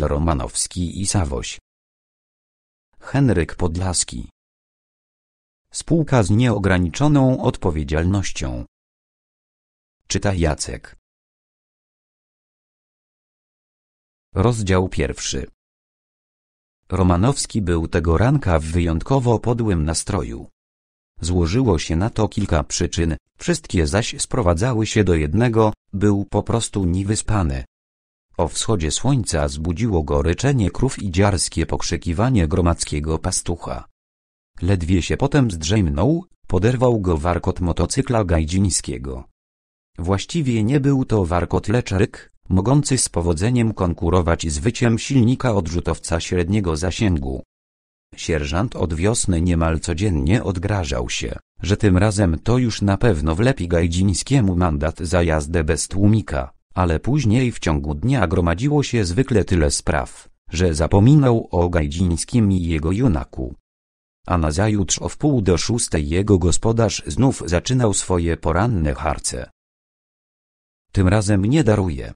Romanowski i Sawoś. Henryk Podlaski Spółka z nieograniczoną odpowiedzialnością. Czyta Jacek. Rozdział pierwszy. Romanowski był tego ranka w wyjątkowo podłym nastroju. Złożyło się na to kilka przyczyn, wszystkie zaś sprowadzały się do jednego, był po prostu niewyspany. O wschodzie słońca zbudziło go ryczenie krów i dziarskie pokrzykiwanie gromadzkiego pastucha. Ledwie się potem zdrzemnął, poderwał go warkot motocykla gajdzińskiego. Właściwie nie był to warkot lecz ryk, mogący z powodzeniem konkurować z wyciem silnika odrzutowca średniego zasięgu. Sierżant od wiosny niemal codziennie odgrażał się, że tym razem to już na pewno wlepi Gajdzińskiemu mandat za jazdę bez tłumika. Ale później w ciągu dnia gromadziło się zwykle tyle spraw, że zapominał o Gajdzińskim i jego junaku. A nazajutrz o wpół do szóstej jego gospodarz znów zaczynał swoje poranne harce. Tym razem nie daruje.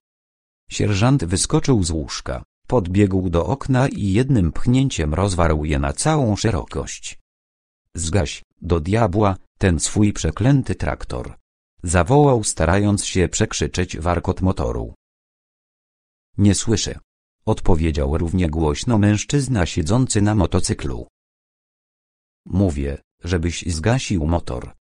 Sierżant wyskoczył z łóżka, podbiegł do okna i jednym pchnięciem rozwarł je na całą szerokość. Zgaś, do diabła, ten swój przeklęty traktor. Zawołał starając się przekrzyczeć warkot motoru. Nie słyszę. Odpowiedział równie głośno mężczyzna siedzący na motocyklu. Mówię, żebyś zgasił motor.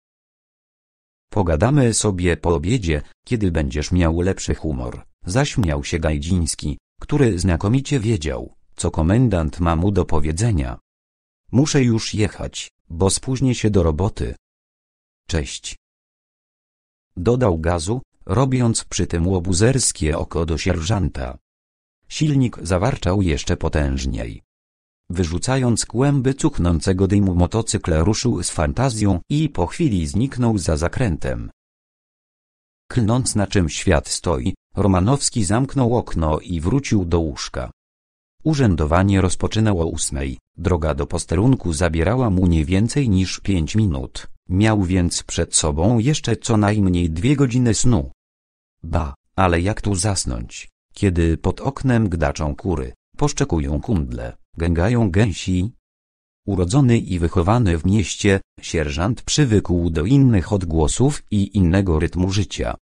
Pogadamy sobie po obiedzie, kiedy będziesz miał lepszy humor, zaśmiał się Gajdziński, który znakomicie wiedział, co komendant ma mu do powiedzenia. Muszę już jechać, bo spóźnię się do roboty. Cześć. Dodał gazu, robiąc przy tym łobuzerskie oko do sierżanta. Silnik zawarczał jeszcze potężniej. Wyrzucając kłęby cuchnącego dymu motocykl ruszył z fantazją i po chwili zniknął za zakrętem. Klnąc na czym świat stoi, Romanowski zamknął okno i wrócił do łóżka. Urzędowanie rozpoczynało ósmej, droga do posterunku zabierała mu nie więcej niż pięć minut. Miał więc przed sobą jeszcze co najmniej dwie godziny snu. Ba, ale jak tu zasnąć, kiedy pod oknem gdaczą kury, poszczekują kundle, gęgają gęsi? Urodzony i wychowany w mieście, sierżant przywykł do innych odgłosów i innego rytmu życia.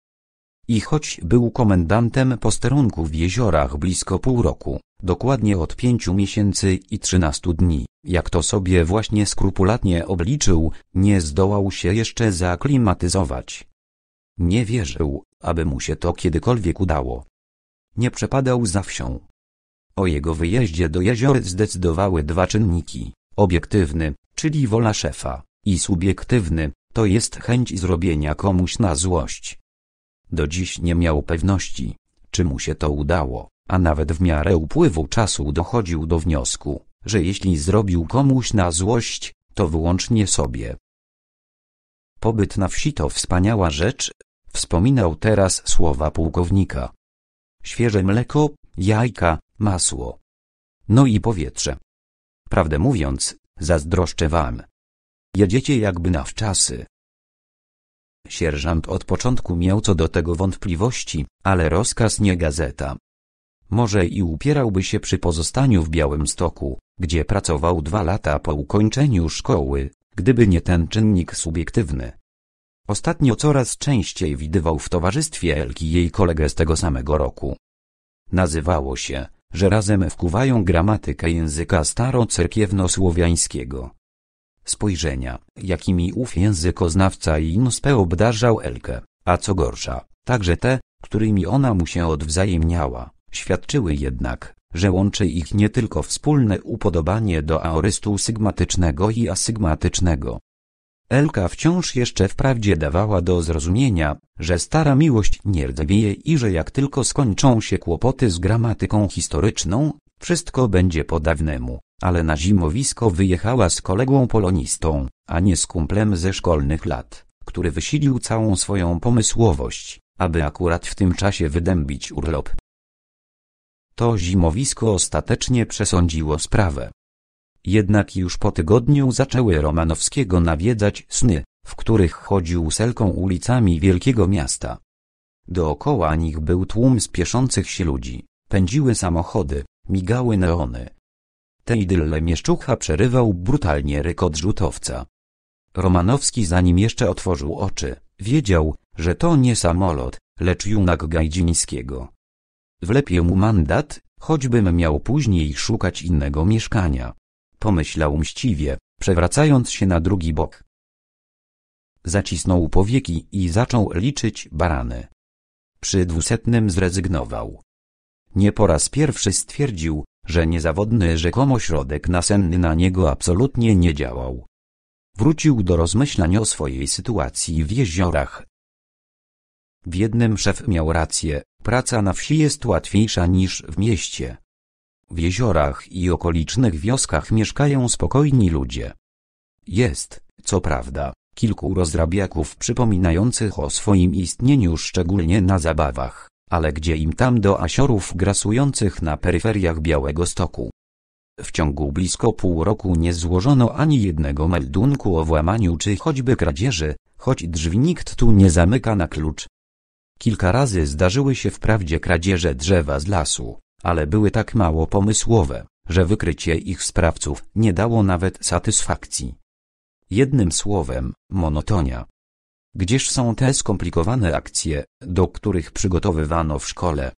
I choć był komendantem posterunku w jeziorach blisko pół roku, dokładnie od pięciu miesięcy i trzynastu dni. Jak to sobie właśnie skrupulatnie obliczył, nie zdołał się jeszcze zaklimatyzować. Nie wierzył, aby mu się to kiedykolwiek udało. Nie przepadał za wsią. O jego wyjeździe do jezior zdecydowały dwa czynniki. Obiektywny, czyli wola szefa, i subiektywny, to jest chęć zrobienia komuś na złość. Do dziś nie miał pewności, czy mu się to udało a nawet w miarę upływu czasu dochodził do wniosku, że jeśli zrobił komuś na złość, to wyłącznie sobie. Pobyt na wsi to wspaniała rzecz, wspominał teraz słowa pułkownika. Świeże mleko, jajka, masło. No i powietrze. Prawdę mówiąc, zazdroszczę wam. Jedziecie jakby na wczasy. Sierżant od początku miał co do tego wątpliwości, ale rozkaz nie gazeta, może i upierałby się przy pozostaniu w białym stoku, gdzie pracował dwa lata po ukończeniu szkoły, gdyby nie ten czynnik subiektywny. Ostatnio coraz częściej widywał w towarzystwie Elki jej kolegę z tego samego roku. Nazywało się, że razem wkuwają gramatykę języka starocerkiewno-słowiańskiego. Spojrzenia, jakimi ów językoznawca i inspe obdarzał Elkę, a co gorsza, także te, którymi ona mu się odwzajemniała, Świadczyły jednak, że łączy ich nie tylko wspólne upodobanie do aorystu sygmatycznego i asygmatycznego. Elka wciąż jeszcze wprawdzie dawała do zrozumienia, że stara miłość nie rdzewieje i że jak tylko skończą się kłopoty z gramatyką historyczną, wszystko będzie po dawnemu, ale na zimowisko wyjechała z kolegą polonistą, a nie z kumplem ze szkolnych lat, który wysilił całą swoją pomysłowość, aby akurat w tym czasie wydębić urlop to zimowisko ostatecznie przesądziło sprawę. Jednak już po tygodniu zaczęły Romanowskiego nawiedzać sny, w których chodził selką ulicami wielkiego miasta. Dookoła nich był tłum spieszących się ludzi, pędziły samochody, migały neony. Te idylle mieszczucha przerywał brutalnie rykot rzutowca. Romanowski zanim jeszcze otworzył oczy, wiedział, że to nie samolot, lecz junak Gajdzińskiego, Wlepię mu mandat, choćbym miał później szukać innego mieszkania. Pomyślał mściwie, przewracając się na drugi bok. Zacisnął powieki i zaczął liczyć barany. Przy dwusetnym zrezygnował. Nie po raz pierwszy stwierdził, że niezawodny rzekomo środek nasenny na niego absolutnie nie działał. Wrócił do rozmyślań o swojej sytuacji w jeziorach. W jednym szef miał rację, Praca na wsi jest łatwiejsza niż w mieście. W jeziorach i okolicznych wioskach mieszkają spokojni ludzie. Jest, co prawda, kilku rozrabiaków przypominających o swoim istnieniu szczególnie na zabawach, ale gdzie im tam do asiorów grasujących na peryferiach Białego Stoku. W ciągu blisko pół roku nie złożono ani jednego meldunku o włamaniu czy choćby kradzieży, choć drzwi nikt tu nie zamyka na klucz, Kilka razy zdarzyły się wprawdzie kradzieże drzewa z lasu, ale były tak mało pomysłowe, że wykrycie ich sprawców nie dało nawet satysfakcji. Jednym słowem, monotonia. Gdzież są te skomplikowane akcje, do których przygotowywano w szkole?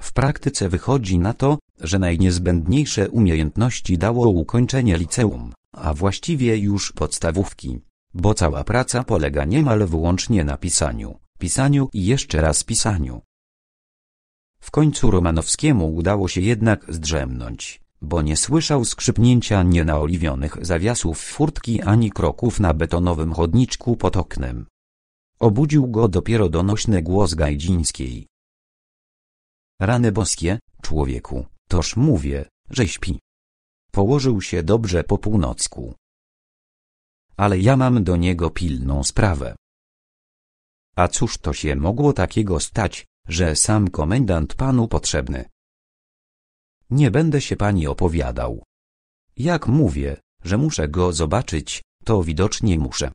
W praktyce wychodzi na to, że najniezbędniejsze umiejętności dało ukończenie liceum, a właściwie już podstawówki, bo cała praca polega niemal wyłącznie na pisaniu pisaniu i jeszcze raz pisaniu. W końcu Romanowskiemu udało się jednak zdrzemnąć, bo nie słyszał skrzypnięcia nienaoliwionych zawiasów furtki ani kroków na betonowym chodniczku pod oknem. Obudził go dopiero donośny głos Gajdzińskiej. Rany boskie, człowieku, toż mówię, że śpi. Położył się dobrze po północku. Ale ja mam do niego pilną sprawę. A cóż to się mogło takiego stać, że sam komendant panu potrzebny? Nie będę się pani opowiadał. Jak mówię, że muszę go zobaczyć, to widocznie muszę.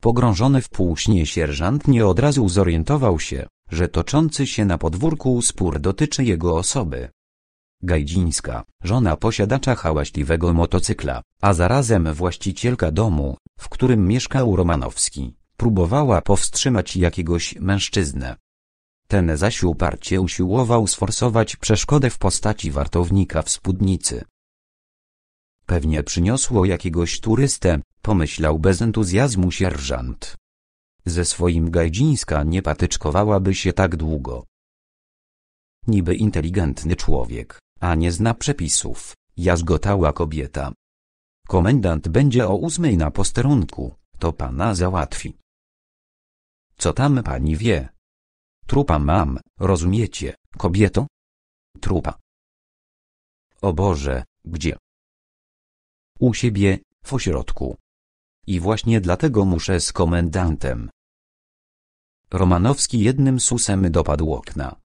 Pogrążony w półśnie sierżant nie od razu zorientował się, że toczący się na podwórku spór dotyczy jego osoby. Gajdzińska, żona posiadacza hałaśliwego motocykla, a zarazem właścicielka domu, w którym mieszkał Romanowski, próbowała powstrzymać jakiegoś mężczyznę. Ten zaś uparcie usiłował sforsować przeszkodę w postaci wartownika w spódnicy. Pewnie przyniosło jakiegoś turystę, pomyślał bez entuzjazmu sierżant. Ze swoim Gajdzińska nie patyczkowałaby się tak długo. Niby inteligentny człowiek, a nie zna przepisów, jazgotała kobieta. Komendant będzie o ósmej na posterunku, to pana załatwi. Co tam pani wie? Trupa mam, rozumiecie, kobieto? Trupa. O Boże, gdzie? U siebie, w ośrodku. I właśnie dlatego muszę z komendantem. Romanowski jednym susem dopadł okna.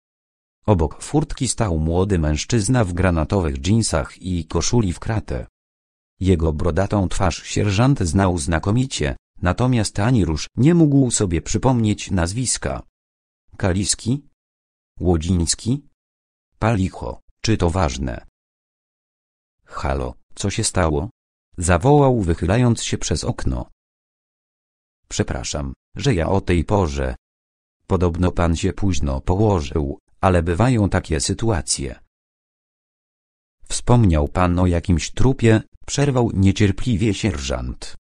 Obok furtki stał młody mężczyzna w granatowych dżinsach i koszuli w kratę. Jego brodatą twarz sierżant znał znakomicie, Natomiast ani rusz nie mógł sobie przypomnieć nazwiska. Kaliski? Łodziński? Palicho, czy to ważne? Halo, co się stało? Zawołał wychylając się przez okno. Przepraszam, że ja o tej porze. Podobno pan się późno położył, ale bywają takie sytuacje. Wspomniał pan o jakimś trupie, przerwał niecierpliwie sierżant.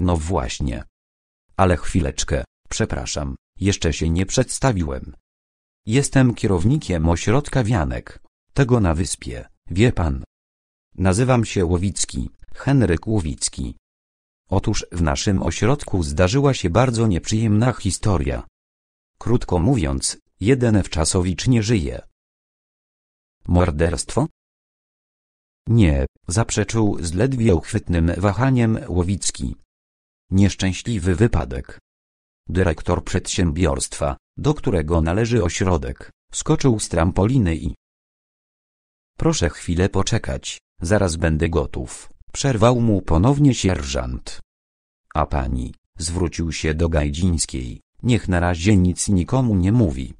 No właśnie. Ale chwileczkę, przepraszam, jeszcze się nie przedstawiłem. Jestem kierownikiem ośrodka Wianek, tego na wyspie, wie pan. Nazywam się Łowicki, Henryk Łowicki. Otóż w naszym ośrodku zdarzyła się bardzo nieprzyjemna historia. Krótko mówiąc, jeden wczasowicz nie żyje. Morderstwo? Nie, zaprzeczył z ledwie uchwytnym wahaniem Łowicki nieszczęśliwy wypadek. Dyrektor przedsiębiorstwa, do którego należy ośrodek, skoczył z trampoliny i Proszę chwilę poczekać, zaraz będę gotów, przerwał mu ponownie sierżant. A pani, zwrócił się do Gajdzińskiej, niech na razie nic nikomu nie mówi.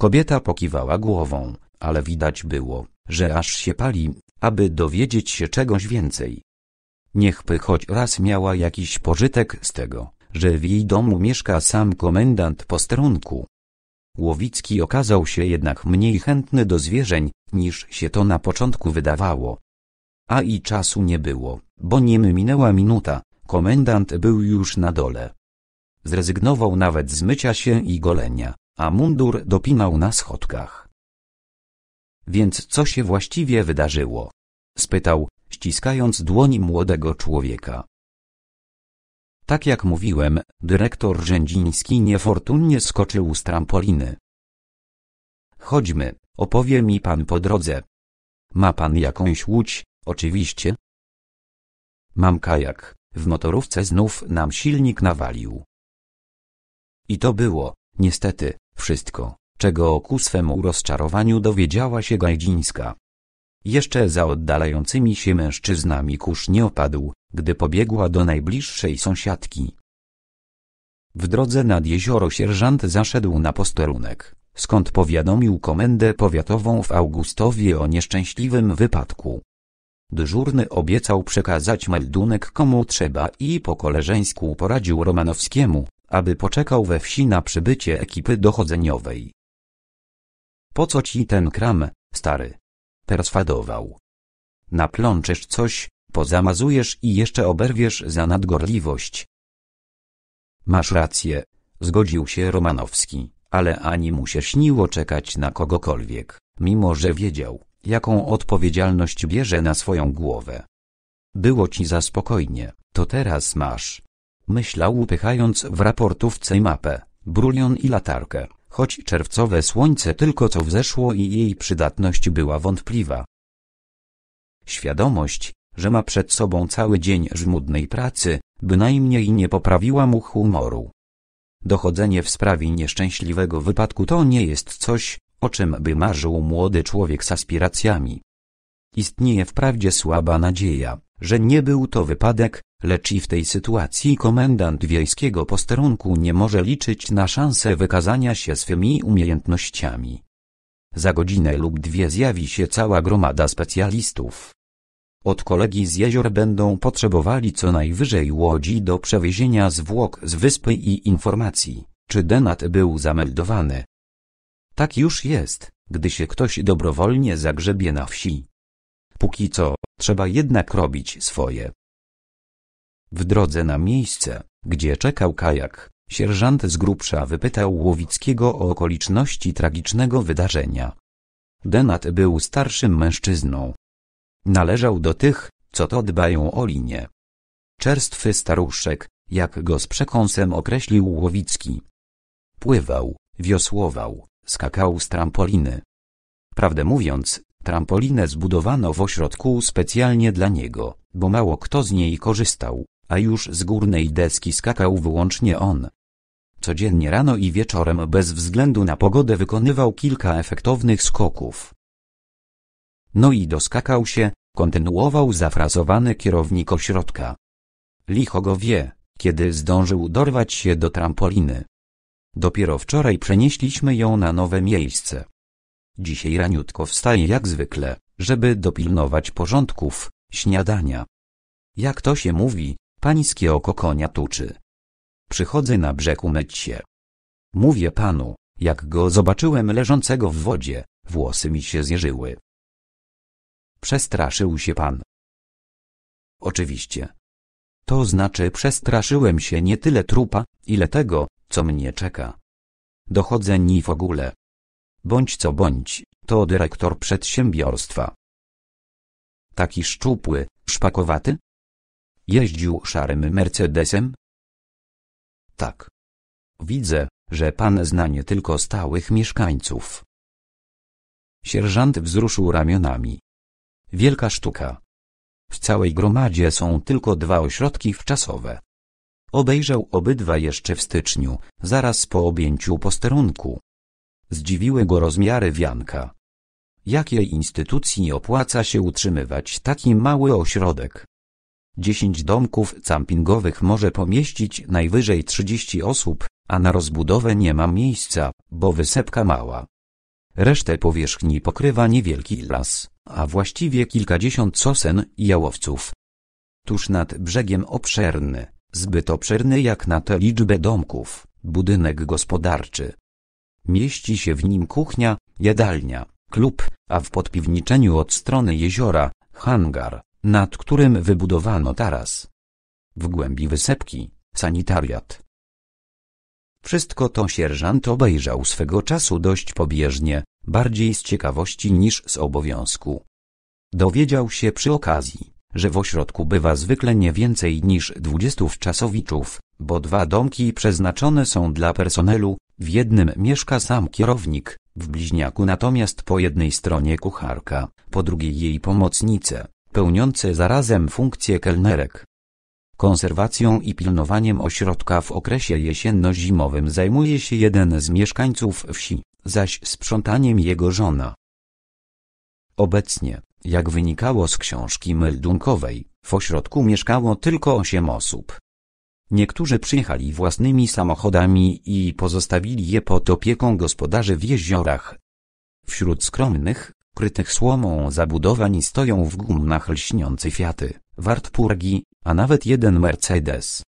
Kobieta pokiwała głową, ale widać było, że aż się pali, aby dowiedzieć się czegoś więcej. Niechby choć raz miała jakiś pożytek z tego, że w jej domu mieszka sam komendant posterunku. Łowicki okazał się jednak mniej chętny do zwierzeń, niż się to na początku wydawało. A i czasu nie było, bo nim minęła minuta, komendant był już na dole. Zrezygnował nawet z mycia się i golenia, a mundur dopinał na schodkach. Więc co się właściwie wydarzyło? Spytał, ściskając dłoni młodego człowieka. Tak jak mówiłem, dyrektor Rzędziński niefortunnie skoczył z trampoliny. Chodźmy, opowie mi pan po drodze. Ma pan jakąś łódź, oczywiście? Mam kajak, w motorówce znów nam silnik nawalił. I to było, niestety, wszystko, czego ku swemu rozczarowaniu dowiedziała się Gajdzińska. Jeszcze za oddalającymi się mężczyznami kurz nie opadł, gdy pobiegła do najbliższej sąsiadki. W drodze nad jezioro sierżant zaszedł na posterunek, skąd powiadomił komendę powiatową w Augustowie o nieszczęśliwym wypadku. Dyżurny obiecał przekazać meldunek komu trzeba i po koleżeńsku poradził Romanowskiemu, aby poczekał we wsi na przybycie ekipy dochodzeniowej. Po co ci ten kram, stary? perswadował. Naplączysz coś, pozamazujesz i jeszcze oberwiesz za nadgorliwość. Masz rację, zgodził się Romanowski, ale ani mu się śniło czekać na kogokolwiek, mimo że wiedział, jaką odpowiedzialność bierze na swoją głowę. Było ci za spokojnie, to teraz masz. Myślał upychając w raportówce mapę, brulion i latarkę choć czerwcowe słońce tylko co wzeszło i jej przydatność była wątpliwa. Świadomość, że ma przed sobą cały dzień żmudnej pracy, bynajmniej nie poprawiła mu humoru. Dochodzenie w sprawie nieszczęśliwego wypadku to nie jest coś, o czym by marzył młody człowiek z aspiracjami. Istnieje wprawdzie słaba nadzieja, że nie był to wypadek, lecz i w tej sytuacji komendant wiejskiego posterunku nie może liczyć na szansę wykazania się swymi umiejętnościami. Za godzinę lub dwie zjawi się cała gromada specjalistów. Od kolegi z jezior będą potrzebowali co najwyżej łodzi do przewiezienia zwłok z wyspy i informacji, czy denat był zameldowany. Tak już jest, gdy się ktoś dobrowolnie zagrzebie na wsi. Póki co, trzeba jednak robić swoje. W drodze na miejsce, gdzie czekał kajak, sierżant z grubsza wypytał Łowickiego o okoliczności tragicznego wydarzenia. Denat był starszym mężczyzną. Należał do tych, co to dbają o linię. Czerstwy staruszek, jak go z przekąsem określił Łowicki. Pływał, wiosłował, skakał z trampoliny. Prawdę mówiąc, trampolinę zbudowano w ośrodku specjalnie dla niego, bo mało kto z niej korzystał a już z górnej deski skakał wyłącznie on. Codziennie rano i wieczorem bez względu na pogodę wykonywał kilka efektownych skoków. No i doskakał się, kontynuował zafrazowany kierownik ośrodka. Licho go wie, kiedy zdążył dorwać się do trampoliny. Dopiero wczoraj przenieśliśmy ją na nowe miejsce. Dzisiaj raniutko wstaje jak zwykle, żeby dopilnować porządków, śniadania. Jak to się mówi, Pańskie oko konia tuczy. Przychodzę na brzeg umyć się. Mówię panu, jak go zobaczyłem leżącego w wodzie, włosy mi się zjeżyły. Przestraszył się pan. Oczywiście. To znaczy przestraszyłem się nie tyle trupa, ile tego, co mnie czeka. Dochodzę ni w ogóle. Bądź co bądź, to dyrektor przedsiębiorstwa. Taki szczupły, szpakowaty, Jeździł szarym Mercedesem? Tak. Widzę, że pan zna nie tylko stałych mieszkańców. Sierżant wzruszył ramionami. Wielka sztuka. W całej gromadzie są tylko dwa ośrodki wczasowe. Obejrzał obydwa jeszcze w styczniu, zaraz po objęciu posterunku. Zdziwiły go rozmiary wianka. Jakiej instytucji opłaca się utrzymywać taki mały ośrodek? 10 domków campingowych może pomieścić najwyżej 30 osób, a na rozbudowę nie ma miejsca, bo wysepka mała. Resztę powierzchni pokrywa niewielki las, a właściwie kilkadziesiąt sosen i jałowców. Tuż nad brzegiem obszerny, zbyt obszerny jak na tę liczbę domków, budynek gospodarczy. Mieści się w nim kuchnia, jadalnia, klub, a w podpiwniczeniu od strony jeziora, hangar nad którym wybudowano taras. W głębi wysepki, sanitariat. Wszystko to sierżant obejrzał swego czasu dość pobieżnie, bardziej z ciekawości niż z obowiązku. Dowiedział się przy okazji, że w ośrodku bywa zwykle nie więcej niż dwudziestu czasowiczów, bo dwa domki przeznaczone są dla personelu, w jednym mieszka sam kierownik, w bliźniaku natomiast po jednej stronie kucharka, po drugiej jej pomocnice, pełniące zarazem funkcję kelnerek. Konserwacją i pilnowaniem ośrodka w okresie jesienno-zimowym zajmuje się jeden z mieszkańców wsi, zaś sprzątaniem jego żona. Obecnie, jak wynikało z książki meldunkowej, w ośrodku mieszkało tylko osiem osób. Niektórzy przyjechali własnymi samochodami i pozostawili je pod opieką gospodarzy w jeziorach. Wśród skromnych, pokrytych słomą zabudowań stoją w gumnach lśniący Fiaty, Wartburgi, a nawet jeden Mercedes.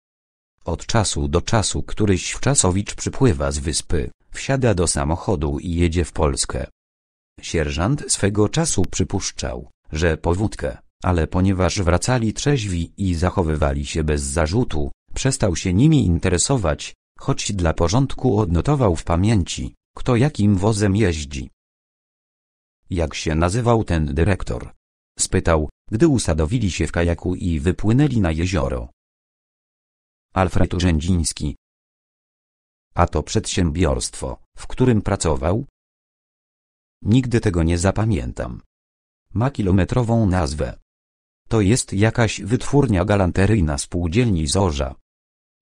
Od czasu do czasu któryś wczasowicz przypływa z wyspy, wsiada do samochodu i jedzie w Polskę. Sierżant swego czasu przypuszczał, że powódkę, ale ponieważ wracali trzeźwi i zachowywali się bez zarzutu, przestał się nimi interesować, choć dla porządku odnotował w pamięci, kto jakim wozem jeździ jak się nazywał ten dyrektor. Spytał, gdy usadowili się w kajaku i wypłynęli na jezioro. Alfred Urzędziński. A to przedsiębiorstwo, w którym pracował? Nigdy tego nie zapamiętam. Ma kilometrową nazwę. To jest jakaś wytwórnia galanteryjna spółdzielni Zorza.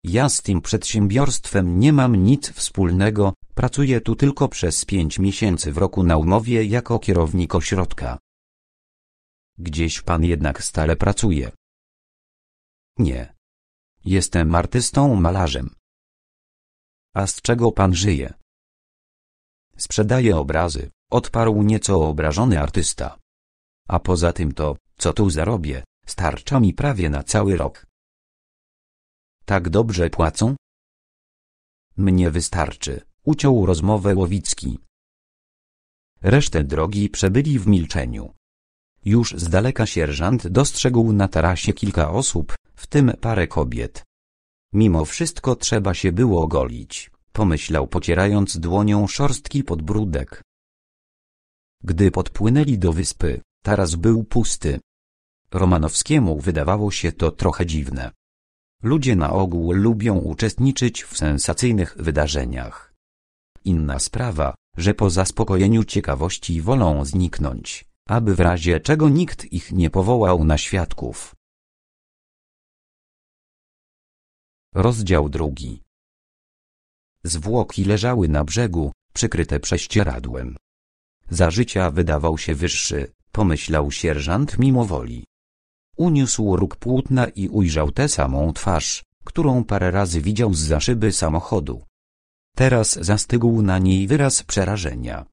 Ja z tym przedsiębiorstwem nie mam nic wspólnego, Pracuje tu tylko przez pięć miesięcy w roku na umowie jako kierownik ośrodka. Gdzieś pan jednak stale pracuje. Nie. Jestem artystą malarzem. A z czego pan żyje? Sprzedaję obrazy, odparł nieco obrażony artysta. A poza tym to, co tu zarobię, starcza mi prawie na cały rok. Tak dobrze płacą? Mnie wystarczy, Uciął rozmowę Łowicki. Resztę drogi przebyli w milczeniu. Już z daleka sierżant dostrzegł na tarasie kilka osób, w tym parę kobiet. Mimo wszystko trzeba się było ogolić, pomyślał pocierając dłonią szorstki podbródek. Gdy podpłynęli do wyspy, taras był pusty. Romanowskiemu wydawało się to trochę dziwne. Ludzie na ogół lubią uczestniczyć w sensacyjnych wydarzeniach. Inna sprawa, że po zaspokojeniu ciekawości wolą zniknąć, aby w razie czego nikt ich nie powołał na świadków. Rozdział drugi. Zwłoki leżały na brzegu, przykryte prześcieradłem. Za życia wydawał się wyższy, pomyślał sierżant mimowoli. Uniósł róg płótna i ujrzał tę samą twarz, którą parę razy widział z za szyby samochodu. Teraz zastygł na niej wyraz przerażenia.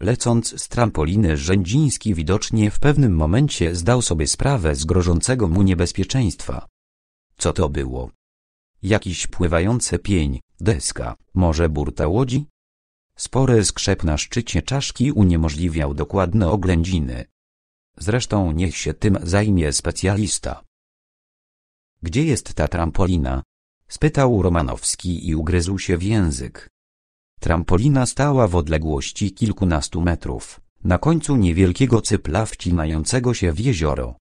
Lecąc z trampoliny Rzędziński widocznie w pewnym momencie zdał sobie sprawę z grożącego mu niebezpieczeństwa. Co to było? Jakiś pływający pień, deska, może burta łodzi? Spory skrzep na szczycie czaszki uniemożliwiał dokładne oględziny. Zresztą niech się tym zajmie specjalista. Gdzie jest ta trampolina? spytał Romanowski i ugryzł się w język. Trampolina stała w odległości kilkunastu metrów, na końcu niewielkiego cypla wcinającego się w jezioro.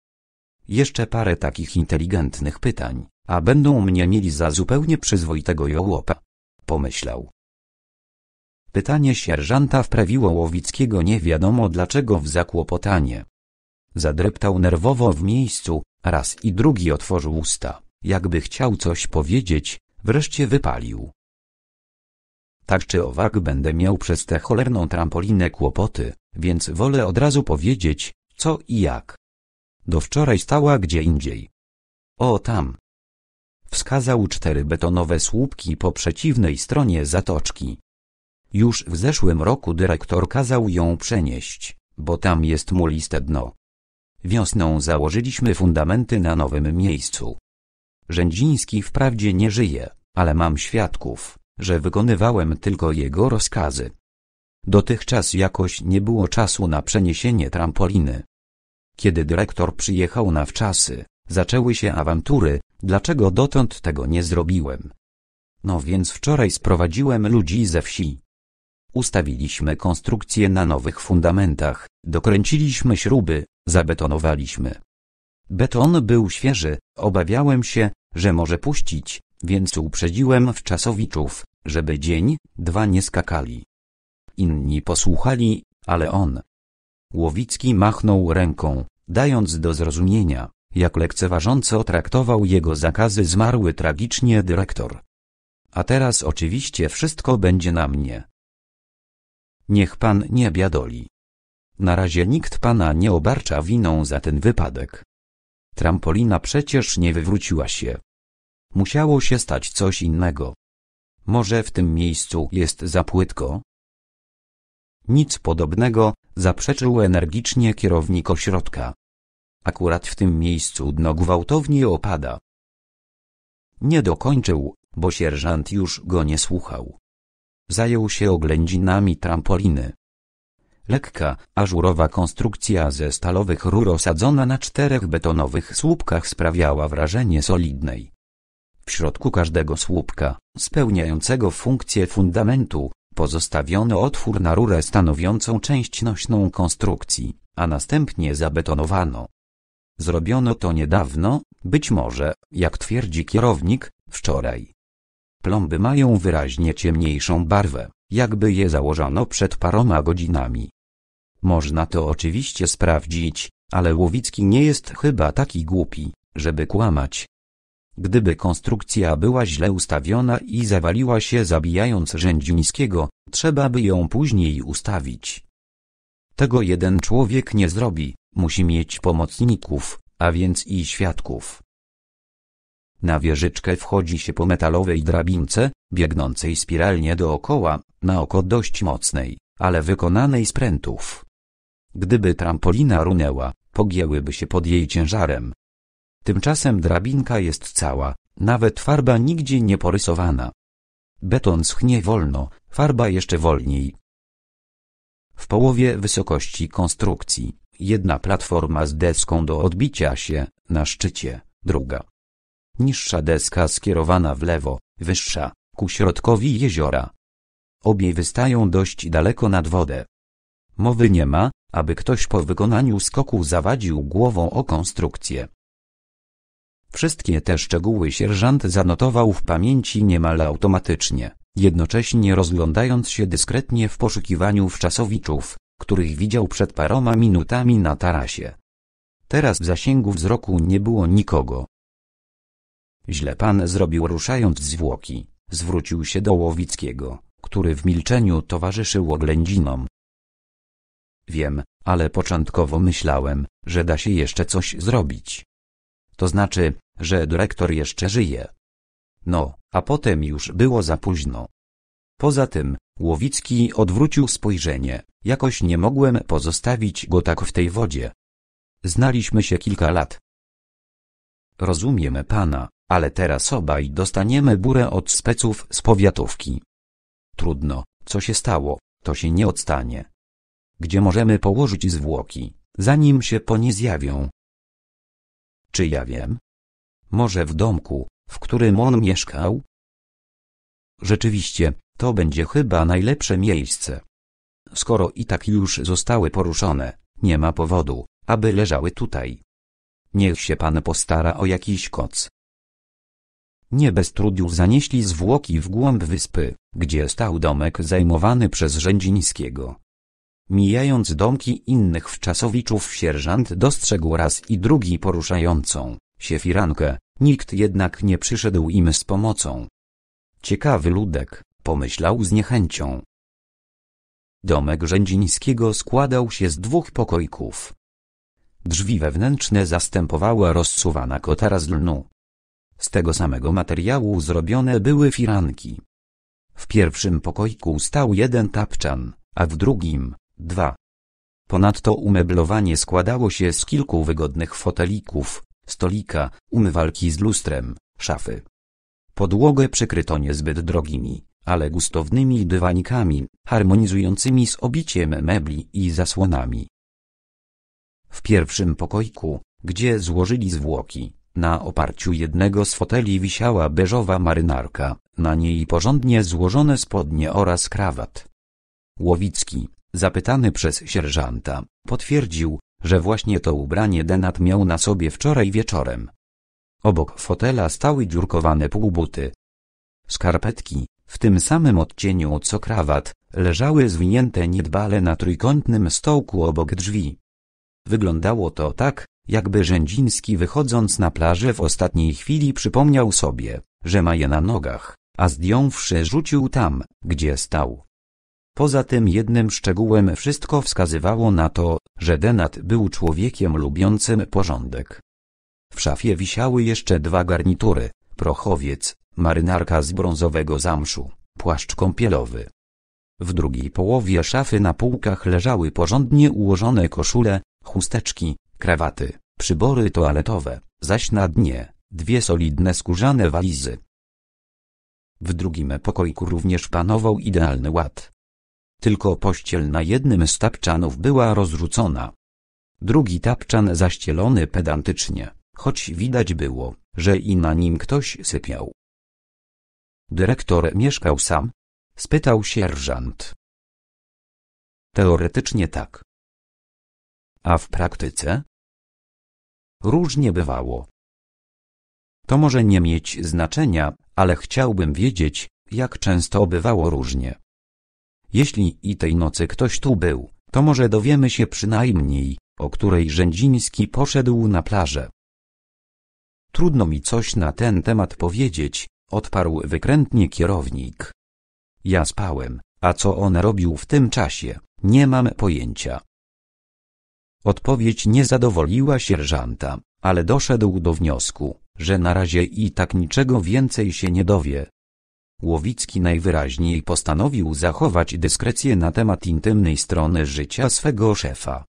Jeszcze parę takich inteligentnych pytań, a będą mnie mieli za zupełnie przyzwoitego jołopa. Pomyślał. Pytanie sierżanta wprawiło Łowickiego nie wiadomo dlaczego w zakłopotanie. Zadreptał nerwowo w miejscu, raz i drugi otworzył usta jakby chciał coś powiedzieć, wreszcie wypalił. Tak czy owak będę miał przez tę cholerną trampolinę kłopoty, więc wolę od razu powiedzieć, co i jak. Do wczoraj stała gdzie indziej. O tam. Wskazał cztery betonowe słupki po przeciwnej stronie zatoczki. Już w zeszłym roku dyrektor kazał ją przenieść, bo tam jest muliste dno. Wiosną założyliśmy fundamenty na nowym miejscu. Rzędziński wprawdzie nie żyje, ale mam świadków, że wykonywałem tylko jego rozkazy. Dotychczas jakoś nie było czasu na przeniesienie trampoliny. Kiedy dyrektor przyjechał na wczasy, zaczęły się awantury, dlaczego dotąd tego nie zrobiłem. No więc wczoraj sprowadziłem ludzi ze wsi. Ustawiliśmy konstrukcję na nowych fundamentach, dokręciliśmy śruby, zabetonowaliśmy. Beton był świeży, Obawiałem się, że może puścić, więc uprzedziłem wczasowiczów, żeby dzień, dwa nie skakali. Inni posłuchali, ale on. Łowicki machnął ręką, dając do zrozumienia, jak lekceważąco traktował jego zakazy zmarły tragicznie dyrektor. A teraz oczywiście wszystko będzie na mnie. Niech pan nie biadoli. Na razie nikt pana nie obarcza winą za ten wypadek. Trampolina przecież nie wywróciła się. Musiało się stać coś innego. Może w tym miejscu jest za płytko? Nic podobnego, zaprzeczył energicznie kierownik ośrodka. Akurat w tym miejscu dno gwałtownie opada. Nie dokończył, bo sierżant już go nie słuchał. Zajął się oględzinami trampoliny. Lekka, ażurowa konstrukcja ze stalowych rur osadzona na czterech betonowych słupkach sprawiała wrażenie solidnej. W środku każdego słupka, spełniającego funkcję fundamentu, pozostawiono otwór na rurę stanowiącą część nośną konstrukcji, a następnie zabetonowano. Zrobiono to niedawno, być może, jak twierdzi kierownik, wczoraj. Plomby mają wyraźnie ciemniejszą barwę, jakby je założono przed paroma godzinami. Można to oczywiście sprawdzić, ale Łowicki nie jest chyba taki głupi, żeby kłamać. Gdyby konstrukcja była źle ustawiona i zawaliła się zabijając Rzędzińskiego, trzeba by ją później ustawić. Tego jeden człowiek nie zrobi, musi mieć pomocników, a więc i świadków. Na wieżyczkę wchodzi się po metalowej drabince, biegnącej spiralnie dookoła, na oko dość mocnej, ale wykonanej z prętów. Gdyby trampolina runęła, pogięłyby się pod jej ciężarem. Tymczasem drabinka jest cała, nawet farba nigdzie nie porysowana. Beton schnie wolno, farba jeszcze wolniej. W połowie wysokości konstrukcji, jedna platforma z deską do odbicia się, na szczycie, druga. Niższa deska skierowana w lewo, wyższa, ku środkowi jeziora. Obie wystają dość daleko nad wodę. Mowy nie ma, aby ktoś po wykonaniu skoku zawadził głową o konstrukcję. Wszystkie te szczegóły sierżant zanotował w pamięci niemal automatycznie, jednocześnie rozglądając się dyskretnie w poszukiwaniu wczasowiczów, których widział przed paroma minutami na tarasie. Teraz w zasięgu wzroku nie było nikogo. Źle pan zrobił ruszając zwłoki, zwrócił się do Łowickiego, który w milczeniu towarzyszył oględzinom. Wiem, ale początkowo myślałem, że da się jeszcze coś zrobić. To znaczy, że dyrektor jeszcze żyje. No, a potem już było za późno. Poza tym, Łowicki odwrócił spojrzenie, jakoś nie mogłem pozostawić go tak w tej wodzie. Znaliśmy się kilka lat. Rozumiemy pana, ale teraz obaj dostaniemy burę od speców z powiatówki. Trudno, co się stało, to się nie odstanie gdzie możemy położyć zwłoki, zanim się po nie zjawią. Czy ja wiem? Może w domku, w którym on mieszkał? Rzeczywiście, to będzie chyba najlepsze miejsce. Skoro i tak już zostały poruszone, nie ma powodu, aby leżały tutaj. Niech się pan postara o jakiś koc. Nie bez trudu zanieśli zwłoki w głąb wyspy, gdzie stał domek zajmowany przez Rzędzińskiego. Mijając domki innych wczasowiczów sierżant dostrzegł raz i drugi poruszającą się firankę, nikt jednak nie przyszedł im z pomocą. Ciekawy ludek, pomyślał z niechęcią. Domek Rzędzińskiego składał się z dwóch pokoików. Drzwi wewnętrzne zastępowała rozsuwana kotara z lnu. Z tego samego materiału zrobione były firanki. W pierwszym pokoiku stał jeden tapczan, a w drugim 2. Ponadto umeblowanie składało się z kilku wygodnych fotelików, stolika, umywalki z lustrem, szafy. Podłogę przykryto niezbyt drogimi, ale gustownymi dywanikami, harmonizującymi z obiciem mebli i zasłonami. W pierwszym pokoiku, gdzie złożyli zwłoki, na oparciu jednego z foteli wisiała beżowa marynarka, na niej porządnie złożone spodnie oraz krawat. Łowicki, Zapytany przez sierżanta, potwierdził, że właśnie to ubranie Denat miał na sobie wczoraj wieczorem. Obok fotela stały dziurkowane półbuty. Skarpetki, w tym samym odcieniu co krawat, leżały zwinięte niedbale na trójkątnym stołku obok drzwi. Wyglądało to tak, jakby Rzędziński wychodząc na plażę w ostatniej chwili przypomniał sobie, że ma je na nogach, a zdjąwszy rzucił tam, gdzie stał. Poza tym jednym szczegółem wszystko wskazywało na to, że Denat był człowiekiem lubiącym porządek. W szafie wisiały jeszcze dwa garnitury, prochowiec, marynarka z brązowego zamszu, płaszcz kąpielowy. W drugiej połowie szafy na półkach leżały porządnie ułożone koszule, chusteczki, krawaty, przybory toaletowe, zaś na dnie dwie solidne skórzane walizy. W drugim pokoiku również panował idealny ład. Tylko pościel na jednym z tapczanów była rozrzucona. Drugi tapczan zaścielony pedantycznie, choć widać było, że i na nim ktoś sypiał. Dyrektor mieszkał sam? spytał sierżant. Teoretycznie tak. A w praktyce? Różnie bywało. To może nie mieć znaczenia, ale chciałbym wiedzieć, jak często bywało różnie. Jeśli i tej nocy ktoś tu był, to może dowiemy się przynajmniej, o której Rzędziński poszedł na plażę. Trudno mi coś na ten temat powiedzieć, odparł wykrętnie kierownik. Ja spałem, a co on robił w tym czasie, nie mam pojęcia. Odpowiedź nie zadowoliła sierżanta, ale doszedł do wniosku, że na razie i tak niczego więcej się nie dowie. Łowicki najwyraźniej postanowił zachować dyskrecję na temat intymnej strony życia swego szefa.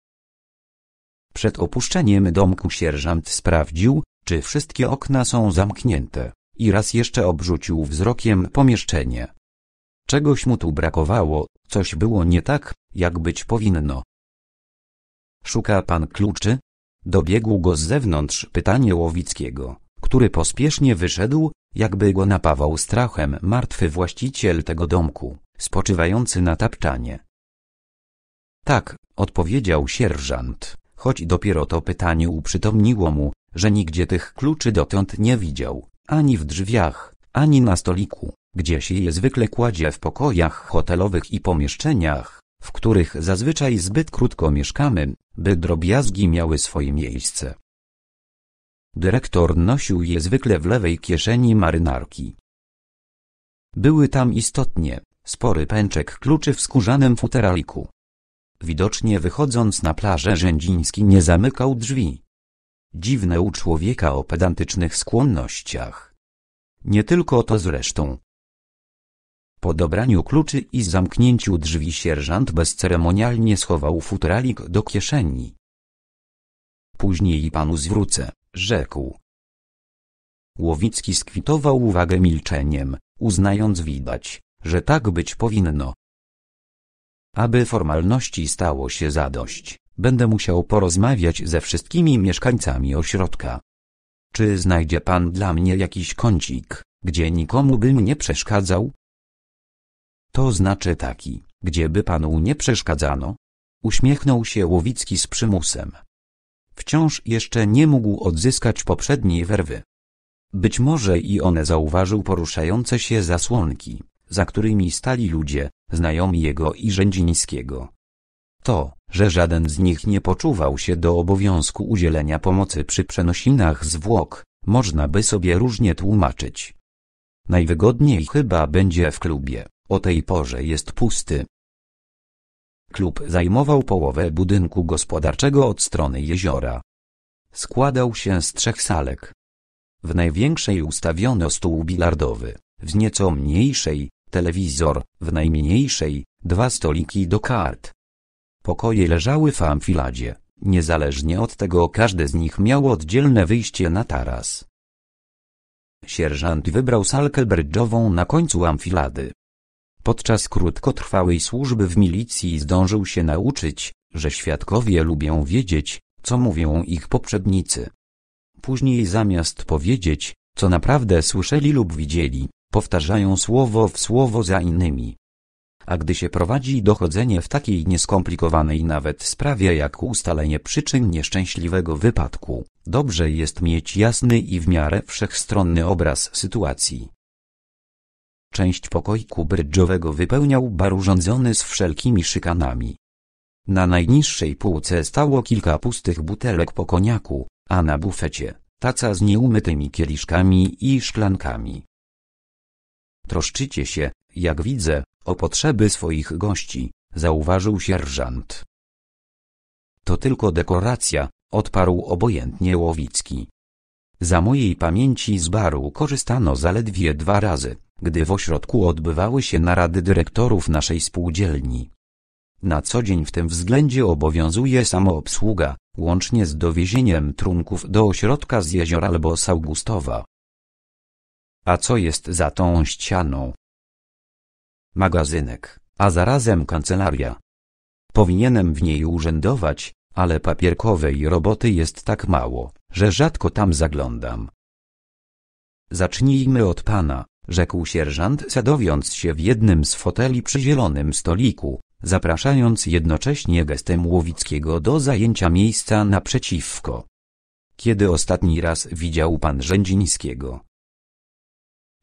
Przed opuszczeniem domku sierżant sprawdził, czy wszystkie okna są zamknięte, i raz jeszcze obrzucił wzrokiem pomieszczenie. Czegoś mu tu brakowało, coś było nie tak, jak być powinno. Szuka pan kluczy? Dobiegł go z zewnątrz pytanie Łowickiego który pospiesznie wyszedł, jakby go napawał strachem martwy właściciel tego domku, spoczywający na tapczanie. Tak, odpowiedział sierżant, choć dopiero to pytanie uprzytomniło mu, że nigdzie tych kluczy dotąd nie widział, ani w drzwiach, ani na stoliku, gdzie się je zwykle kładzie w pokojach hotelowych i pomieszczeniach, w których zazwyczaj zbyt krótko mieszkamy, by drobiazgi miały swoje miejsce. Dyrektor nosił je zwykle w lewej kieszeni marynarki. Były tam istotnie spory pęczek kluczy w skórzanym futeraliku. Widocznie wychodząc na plażę Rzędziński nie zamykał drzwi. Dziwne u człowieka o pedantycznych skłonnościach. Nie tylko to zresztą. Po dobraniu kluczy i zamknięciu drzwi sierżant bezceremonialnie schował futralik do kieszeni. Później panu zwrócę rzekł. Łowicki skwitował uwagę milczeniem, uznając widać, że tak być powinno. Aby formalności stało się zadość, będę musiał porozmawiać ze wszystkimi mieszkańcami ośrodka. Czy znajdzie pan dla mnie jakiś kącik, gdzie nikomu bym nie przeszkadzał? To znaczy taki, gdzieby panu nie przeszkadzano? Uśmiechnął się Łowicki z przymusem. Wciąż jeszcze nie mógł odzyskać poprzedniej werwy. Być może i one zauważył poruszające się zasłonki, za którymi stali ludzie, znajomi jego i Rzędzińskiego. To, że żaden z nich nie poczuwał się do obowiązku udzielenia pomocy przy przenosinach zwłok, można by sobie różnie tłumaczyć. Najwygodniej chyba będzie w klubie, o tej porze jest pusty, Klub zajmował połowę budynku gospodarczego od strony jeziora. Składał się z trzech salek. W największej ustawiono stół bilardowy, w nieco mniejszej telewizor, w najmniejszej dwa stoliki do kart. Pokoje leżały w amfiladzie, niezależnie od tego każde z nich miało oddzielne wyjście na taras. Sierżant wybrał salkę brydżową na końcu amfilady. Podczas krótkotrwałej służby w milicji zdążył się nauczyć, że świadkowie lubią wiedzieć, co mówią ich poprzednicy. Później zamiast powiedzieć, co naprawdę słyszeli lub widzieli, powtarzają słowo w słowo za innymi. A gdy się prowadzi dochodzenie w takiej nieskomplikowanej nawet sprawie jak ustalenie przyczyn nieszczęśliwego wypadku, dobrze jest mieć jasny i w miarę wszechstronny obraz sytuacji. Część pokoiku brydżowego wypełniał bar urządzony z wszelkimi szykanami. Na najniższej półce stało kilka pustych butelek po koniaku, a na bufecie taca z nieumytymi kieliszkami i szklankami. Troszczycie się, jak widzę, o potrzeby swoich gości, zauważył sierżant. To tylko dekoracja, odparł obojętnie Łowicki. Za mojej pamięci z baru korzystano zaledwie dwa razy, gdy w ośrodku odbywały się narady dyrektorów naszej spółdzielni. Na co dzień w tym względzie obowiązuje samoobsługa, łącznie z dowiezieniem trunków do ośrodka z jeziora albo z Augustowa. A co jest za tą ścianą? Magazynek, a zarazem kancelaria. Powinienem w niej urzędować, ale papierkowej roboty jest tak mało, że rzadko tam zaglądam. Zacznijmy od pana, rzekł sierżant sadowiąc się w jednym z foteli przy zielonym stoliku, zapraszając jednocześnie gestem Łowickiego do zajęcia miejsca naprzeciwko. Kiedy ostatni raz widział pan Rzędzińskiego?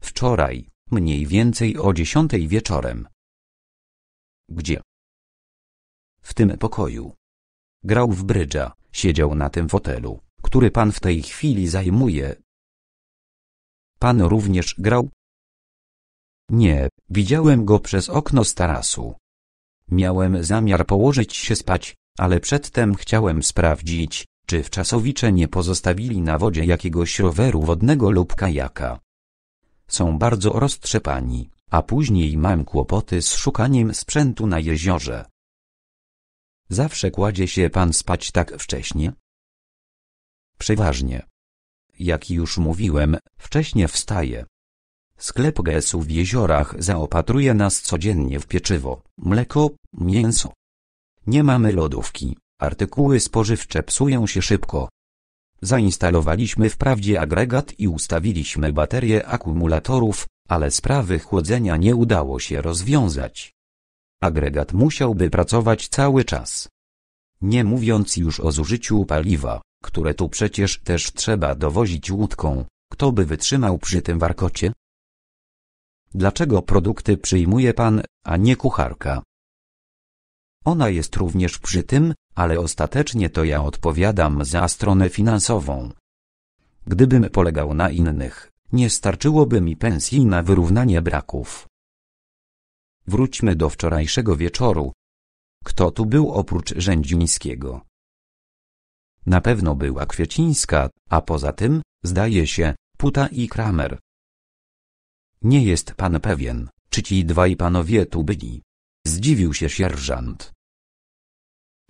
Wczoraj, mniej więcej o dziesiątej wieczorem. Gdzie? W tym pokoju. Grał w brydża, siedział na tym fotelu, który pan w tej chwili zajmuje. Pan również grał? Nie, widziałem go przez okno z tarasu. Miałem zamiar położyć się spać, ale przedtem chciałem sprawdzić, czy wczasowicze nie pozostawili na wodzie jakiegoś roweru wodnego lub kajaka. Są bardzo roztrzepani, a później mam kłopoty z szukaniem sprzętu na jeziorze. Zawsze kładzie się pan spać tak wcześnie? Przeważnie. Jak już mówiłem, wcześnie wstaję. Sklep GS w jeziorach zaopatruje nas codziennie w pieczywo, mleko, mięso. Nie mamy lodówki, artykuły spożywcze psują się szybko. Zainstalowaliśmy wprawdzie agregat i ustawiliśmy baterie akumulatorów, ale sprawy chłodzenia nie udało się rozwiązać. Agregat musiałby pracować cały czas. Nie mówiąc już o zużyciu paliwa, które tu przecież też trzeba dowozić łódką, kto by wytrzymał przy tym warkocie? Dlaczego produkty przyjmuje pan, a nie kucharka? Ona jest również przy tym, ale ostatecznie to ja odpowiadam za stronę finansową. Gdybym polegał na innych, nie starczyłoby mi pensji na wyrównanie braków. Wróćmy do wczorajszego wieczoru. Kto tu był oprócz Rzędzińskiego? Na pewno była Kwiecińska, a poza tym, zdaje się, Puta i Kramer. Nie jest pan pewien, czy ci dwaj panowie tu byli. Zdziwił się sierżant.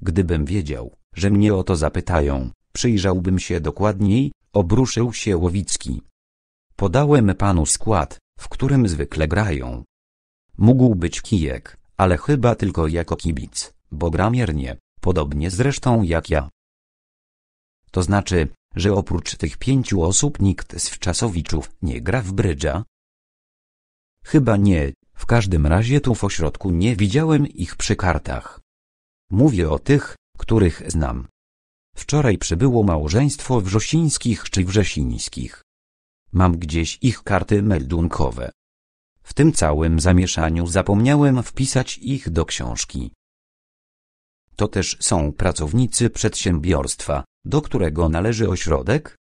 Gdybym wiedział, że mnie o to zapytają, przyjrzałbym się dokładniej, obruszył się Łowicki. Podałem panu skład, w którym zwykle grają. Mógł być kijek, ale chyba tylko jako kibic, bo gra podobnie zresztą jak ja. To znaczy, że oprócz tych pięciu osób nikt z wczasowiczów nie gra w brydża, Chyba nie, w każdym razie tu w ośrodku nie widziałem ich przy kartach. Mówię o tych, których znam. Wczoraj przybyło małżeństwo wrzosińskich czy wrzesińskich. Mam gdzieś ich karty meldunkowe. W tym całym zamieszaniu zapomniałem wpisać ich do książki. To też są pracownicy przedsiębiorstwa, do którego należy ośrodek?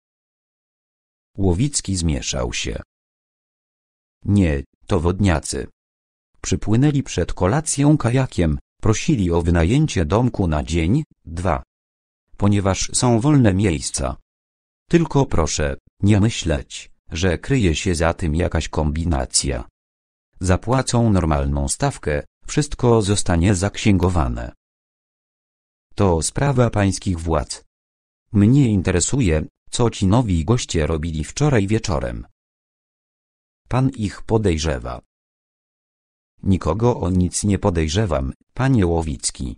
Łowicki zmieszał się. Nie, to wodniacy. Przypłynęli przed kolacją kajakiem, prosili o wynajęcie domku na dzień, dwa. Ponieważ są wolne miejsca. Tylko proszę, nie myśleć, że kryje się za tym jakaś kombinacja. Zapłacą normalną stawkę, wszystko zostanie zaksięgowane. To sprawa pańskich władz. Mnie interesuje, co ci nowi goście robili wczoraj wieczorem. Pan ich podejrzewa. Nikogo o nic nie podejrzewam, panie Łowicki.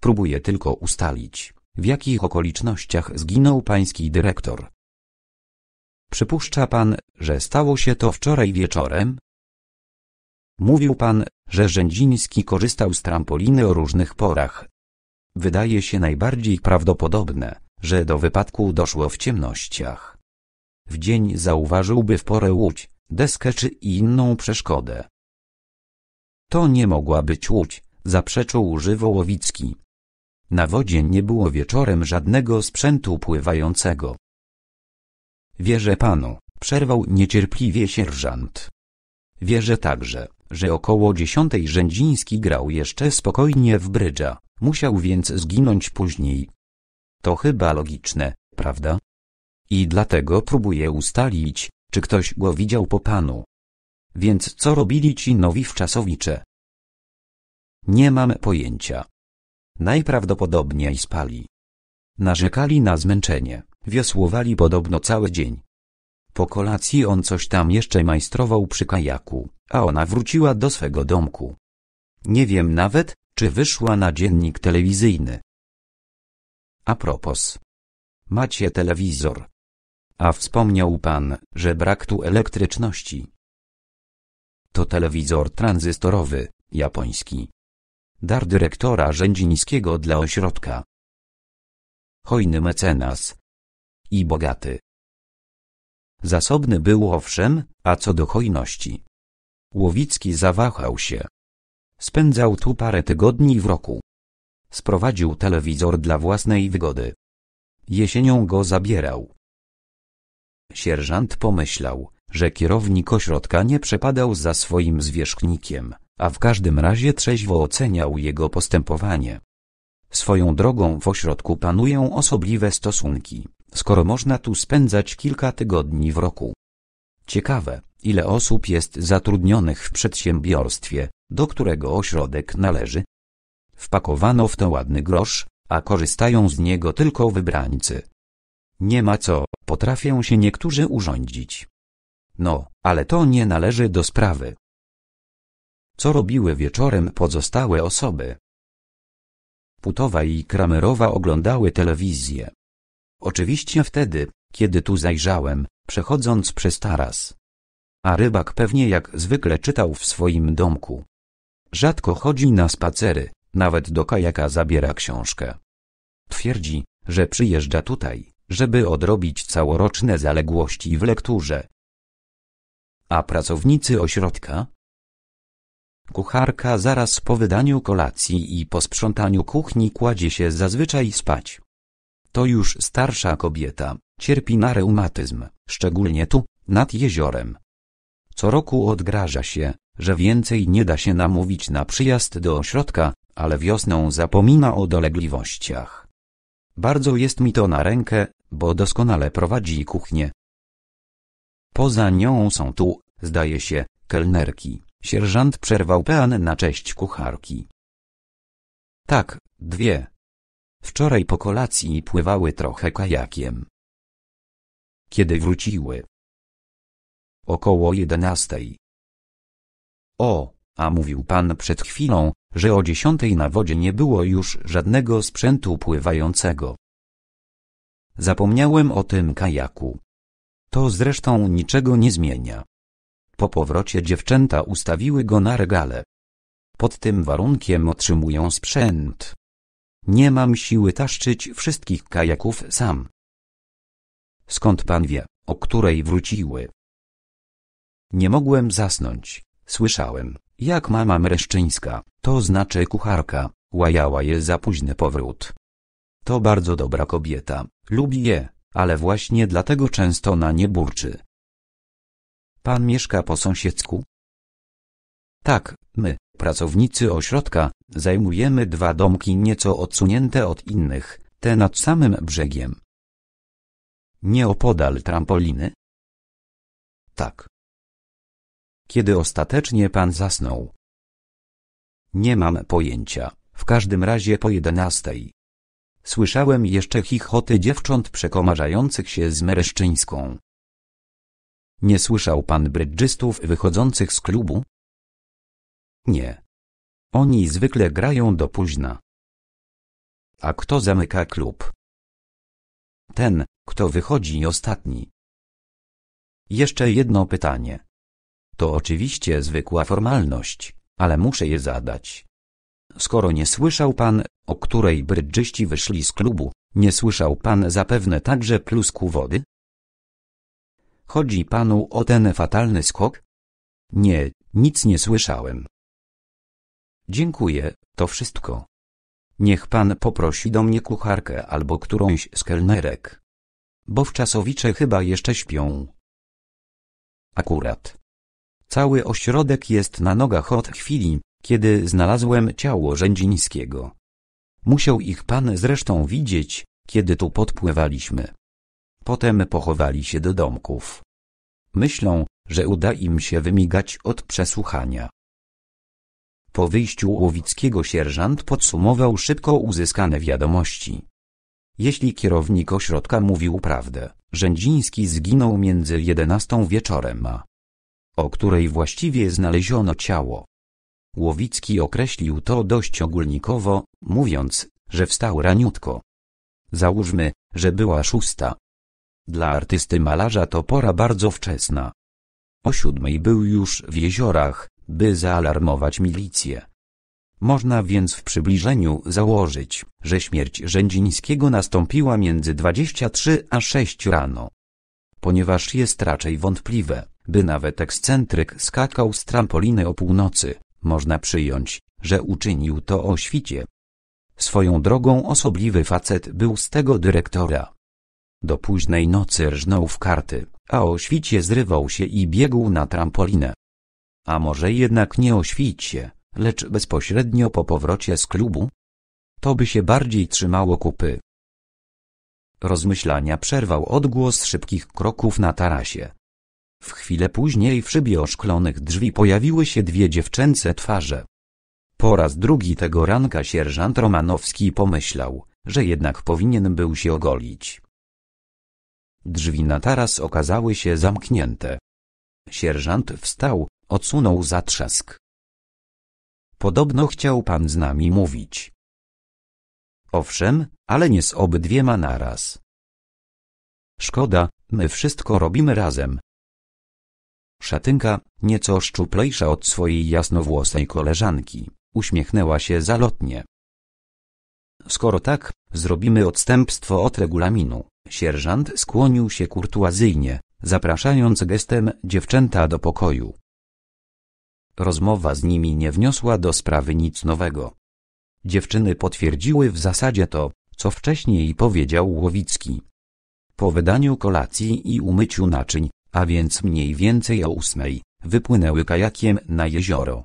Próbuję tylko ustalić, w jakich okolicznościach zginął pański dyrektor. Przypuszcza pan, że stało się to wczoraj wieczorem? Mówił pan, że Rzędziński korzystał z trampoliny o różnych porach. Wydaje się najbardziej prawdopodobne, że do wypadku doszło w ciemnościach. W dzień zauważyłby w porę łódź, deskę czy inną przeszkodę. To nie mogła być łódź, zaprzeczył Żywołowicki. Na wodzie nie było wieczorem żadnego sprzętu pływającego. Wierzę panu, przerwał niecierpliwie sierżant. Wierzę także, że około dziesiątej Rzędziński grał jeszcze spokojnie w brydża, musiał więc zginąć później. To chyba logiczne, prawda? I dlatego próbuję ustalić, czy ktoś go widział po panu? Więc co robili ci nowi wczasowicze? Nie mam pojęcia. Najprawdopodobniej spali. Narzekali na zmęczenie, wiosłowali podobno cały dzień. Po kolacji on coś tam jeszcze majstrował przy kajaku, a ona wróciła do swego domku. Nie wiem nawet, czy wyszła na dziennik telewizyjny. A propos. Macie telewizor. A wspomniał pan, że brak tu elektryczności. To telewizor tranzystorowy, japoński. Dar dyrektora Rzędzińskiego dla ośrodka. Hojny mecenas. I bogaty. Zasobny był owszem, a co do hojności. Łowicki zawahał się. Spędzał tu parę tygodni w roku. Sprowadził telewizor dla własnej wygody. Jesienią go zabierał. Sierżant pomyślał, że kierownik ośrodka nie przepadał za swoim zwierzchnikiem, a w każdym razie trzeźwo oceniał jego postępowanie. Swoją drogą w ośrodku panują osobliwe stosunki, skoro można tu spędzać kilka tygodni w roku. Ciekawe, ile osób jest zatrudnionych w przedsiębiorstwie, do którego ośrodek należy? Wpakowano w to ładny grosz, a korzystają z niego tylko wybrańcy. Nie ma co, potrafią się niektórzy urządzić. No, ale to nie należy do sprawy. Co robiły wieczorem pozostałe osoby? Putowa i Kramerowa oglądały telewizję. Oczywiście wtedy, kiedy tu zajrzałem, przechodząc przez taras. A rybak pewnie jak zwykle czytał w swoim domku. Rzadko chodzi na spacery, nawet do kajaka zabiera książkę. Twierdzi, że przyjeżdża tutaj, żeby odrobić całoroczne zaległości w lekturze. A pracownicy ośrodka? Kucharka zaraz po wydaniu kolacji i po sprzątaniu kuchni kładzie się zazwyczaj spać. To już starsza kobieta, cierpi na reumatyzm, szczególnie tu, nad jeziorem. Co roku odgraża się, że więcej nie da się namówić na przyjazd do ośrodka, ale wiosną zapomina o dolegliwościach. Bardzo jest mi to na rękę, bo doskonale prowadzi kuchnię. Poza nią są tu, zdaje się, kelnerki. Sierżant przerwał pean na cześć kucharki. Tak, dwie. Wczoraj po kolacji pływały trochę kajakiem. Kiedy wróciły? Około jedenastej. O, a mówił pan przed chwilą, że o dziesiątej na wodzie nie było już żadnego sprzętu pływającego. Zapomniałem o tym kajaku. To zresztą niczego nie zmienia. Po powrocie dziewczęta ustawiły go na regale. Pod tym warunkiem otrzymują sprzęt. Nie mam siły taszczyć wszystkich kajaków sam. Skąd pan wie, o której wróciły? Nie mogłem zasnąć. Słyszałem, jak mama Mreszczyńska, to znaczy kucharka, łajała je za późny powrót. To bardzo dobra kobieta, Lubi je, ale właśnie dlatego często na nie burczy. Pan mieszka po sąsiedzku? Tak, my, pracownicy ośrodka, zajmujemy dwa domki nieco odsunięte od innych, te nad samym brzegiem. Nieopodal trampoliny? Tak. Kiedy ostatecznie pan zasnął? Nie mam pojęcia, w każdym razie po jedenastej. Słyszałem jeszcze chichoty dziewcząt przekomarzających się z Mereszczyńską. Nie słyszał pan brydżystów wychodzących z klubu? Nie. Oni zwykle grają do późna. A kto zamyka klub? Ten, kto wychodzi ostatni. Jeszcze jedno pytanie. To oczywiście zwykła formalność, ale muszę je zadać. Skoro nie słyszał pan, o której brydżyści wyszli z klubu, nie słyszał pan zapewne także plusku wody? Chodzi panu o ten fatalny skok? Nie, nic nie słyszałem. Dziękuję, to wszystko. Niech pan poprosi do mnie kucharkę albo którąś z kelnerek. Bo wczasowicze chyba jeszcze śpią. Akurat. Cały ośrodek jest na nogach od chwili, kiedy znalazłem ciało Rzędzińskiego. Musiał ich pan zresztą widzieć, kiedy tu podpływaliśmy. Potem pochowali się do domków. Myślą, że uda im się wymigać od przesłuchania. Po wyjściu Łowickiego sierżant podsumował szybko uzyskane wiadomości. Jeśli kierownik ośrodka mówił prawdę, Rzędziński zginął między jedenastą wieczorem a o której właściwie znaleziono ciało, Łowicki określił to dość ogólnikowo, mówiąc, że wstał raniutko. Załóżmy, że była szósta. Dla artysty malarza to pora bardzo wczesna. O siódmej był już w jeziorach, by zaalarmować milicję. Można więc w przybliżeniu założyć, że śmierć Rzędzińskiego nastąpiła między 23 a 6 rano. Ponieważ jest raczej wątpliwe, by nawet ekscentryk skakał z trampoliny o północy. Można przyjąć, że uczynił to o świcie. Swoją drogą osobliwy facet był z tego dyrektora. Do późnej nocy rżnął w karty, a o świcie zrywał się i biegł na trampolinę. A może jednak nie o świcie, lecz bezpośrednio po powrocie z klubu? To by się bardziej trzymało kupy. Rozmyślania przerwał odgłos szybkich kroków na tarasie. W chwilę później w szybie oszklonych drzwi pojawiły się dwie dziewczęce twarze. Po raz drugi tego ranka sierżant Romanowski pomyślał, że jednak powinien był się ogolić. Drzwi na taras okazały się zamknięte. Sierżant wstał, odsunął zatrzask. Podobno chciał pan z nami mówić. Owszem, ale nie z obydwiema naraz. Szkoda, my wszystko robimy razem, Szatynka, nieco szczuplejsza od swojej jasnowłosej koleżanki, uśmiechnęła się zalotnie. Skoro tak, zrobimy odstępstwo od regulaminu. Sierżant skłonił się kurtuazyjnie, zapraszając gestem dziewczęta do pokoju. Rozmowa z nimi nie wniosła do sprawy nic nowego. Dziewczyny potwierdziły w zasadzie to, co wcześniej powiedział Łowicki. Po wydaniu kolacji i umyciu naczyń, a więc mniej więcej o ósmej, wypłynęły kajakiem na jezioro.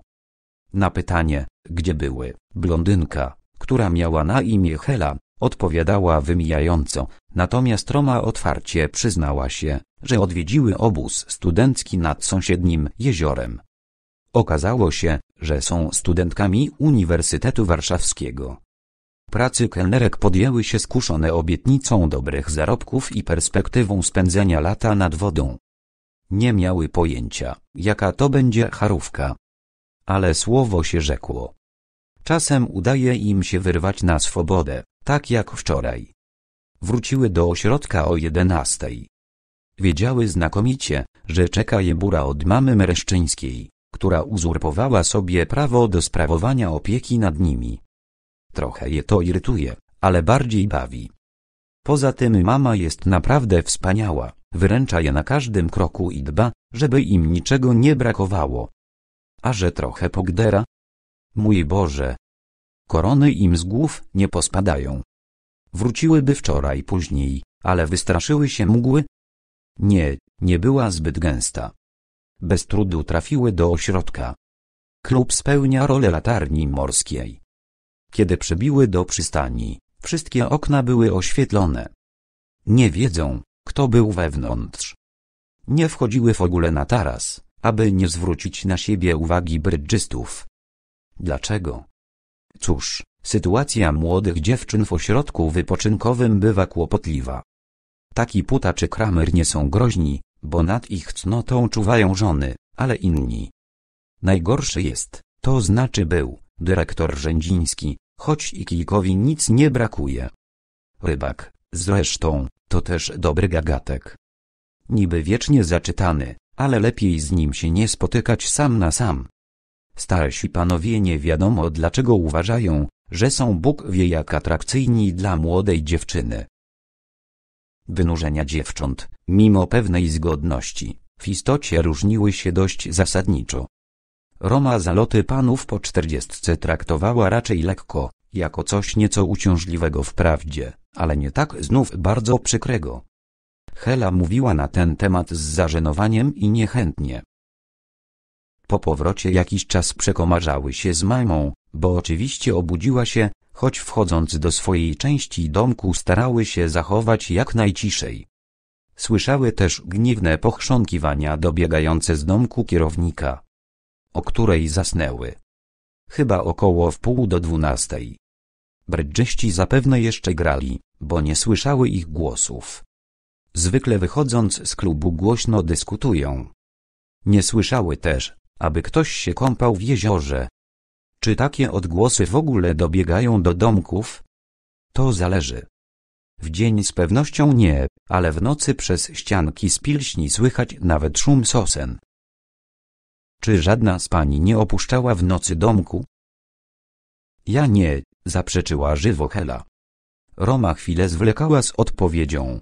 Na pytanie, gdzie były, blondynka, która miała na imię Hela, odpowiadała wymijająco, natomiast Roma otwarcie przyznała się, że odwiedziły obóz studencki nad sąsiednim jeziorem. Okazało się, że są studentkami Uniwersytetu Warszawskiego. Pracy kelnerek podjęły się skuszone obietnicą dobrych zarobków i perspektywą spędzenia lata nad wodą. Nie miały pojęcia, jaka to będzie charówka. Ale słowo się rzekło. Czasem udaje im się wyrwać na swobodę, tak jak wczoraj. Wróciły do ośrodka o jedenastej. Wiedziały znakomicie, że czeka je bura od mamy mereszczyńskiej, która uzurpowała sobie prawo do sprawowania opieki nad nimi. Trochę je to irytuje, ale bardziej bawi. Poza tym mama jest naprawdę wspaniała wyręcza je na każdym kroku i dba, żeby im niczego nie brakowało. A że trochę pogdera? Mój Boże! Korony im z głów nie pospadają. Wróciłyby wczoraj później, ale wystraszyły się mgły? Nie, nie była zbyt gęsta. Bez trudu trafiły do ośrodka. Klub spełnia rolę latarni morskiej. Kiedy przebiły do przystani, wszystkie okna były oświetlone. Nie wiedzą, kto był wewnątrz? Nie wchodziły w ogóle na taras, aby nie zwrócić na siebie uwagi brydżystów. Dlaczego? Cóż, sytuacja młodych dziewczyn w ośrodku wypoczynkowym bywa kłopotliwa. Taki puta czy kramer nie są groźni, bo nad ich cnotą czuwają żony, ale inni. Najgorszy jest, to znaczy był, dyrektor rzędziński, choć i kijkowi nic nie brakuje. Rybak, zresztą, to też dobry gagatek. Niby wiecznie zaczytany, ale lepiej z nim się nie spotykać sam na sam. Starsi panowie nie wiadomo dlaczego uważają, że są Bóg wie jak atrakcyjni dla młodej dziewczyny. Wynurzenia dziewcząt, mimo pewnej zgodności, w istocie różniły się dość zasadniczo. Roma zaloty panów po czterdziestce traktowała raczej lekko, jako coś nieco uciążliwego wprawdzie, ale nie tak znów bardzo przykrego. Hela mówiła na ten temat z zażenowaniem i niechętnie. Po powrocie jakiś czas przekomarzały się z mamą, bo oczywiście obudziła się, choć wchodząc do swojej części domku starały się zachować jak najciszej. Słyszały też gniewne pochrząkiwania dobiegające z domku kierownika, o której zasnęły. Chyba około wpół do dwunastej. Bredżeści zapewne jeszcze grali, bo nie słyszały ich głosów. Zwykle wychodząc z klubu głośno dyskutują. Nie słyszały też, aby ktoś się kąpał w jeziorze. Czy takie odgłosy w ogóle dobiegają do domków? To zależy. W dzień z pewnością nie, ale w nocy przez ścianki z pilśni słychać nawet szum sosen. Czy żadna z pani nie opuszczała w nocy domku? Ja nie, zaprzeczyła żywo Hela. Roma chwilę zwlekała z odpowiedzią.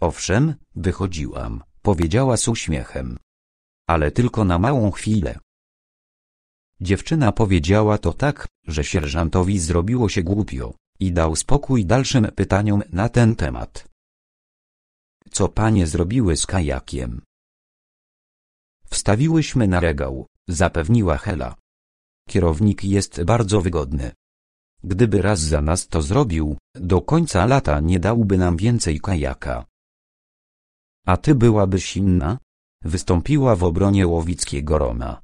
Owszem, wychodziłam, powiedziała z uśmiechem. Ale tylko na małą chwilę. Dziewczyna powiedziała to tak, że sierżantowi zrobiło się głupio i dał spokój dalszym pytaniom na ten temat. Co panie zrobiły z kajakiem? Wstawiłyśmy na regał, zapewniła Hela. Kierownik jest bardzo wygodny. Gdyby raz za nas to zrobił, do końca lata nie dałby nam więcej kajaka. A ty byłabyś inna? Wystąpiła w obronie Łowickiego Roma.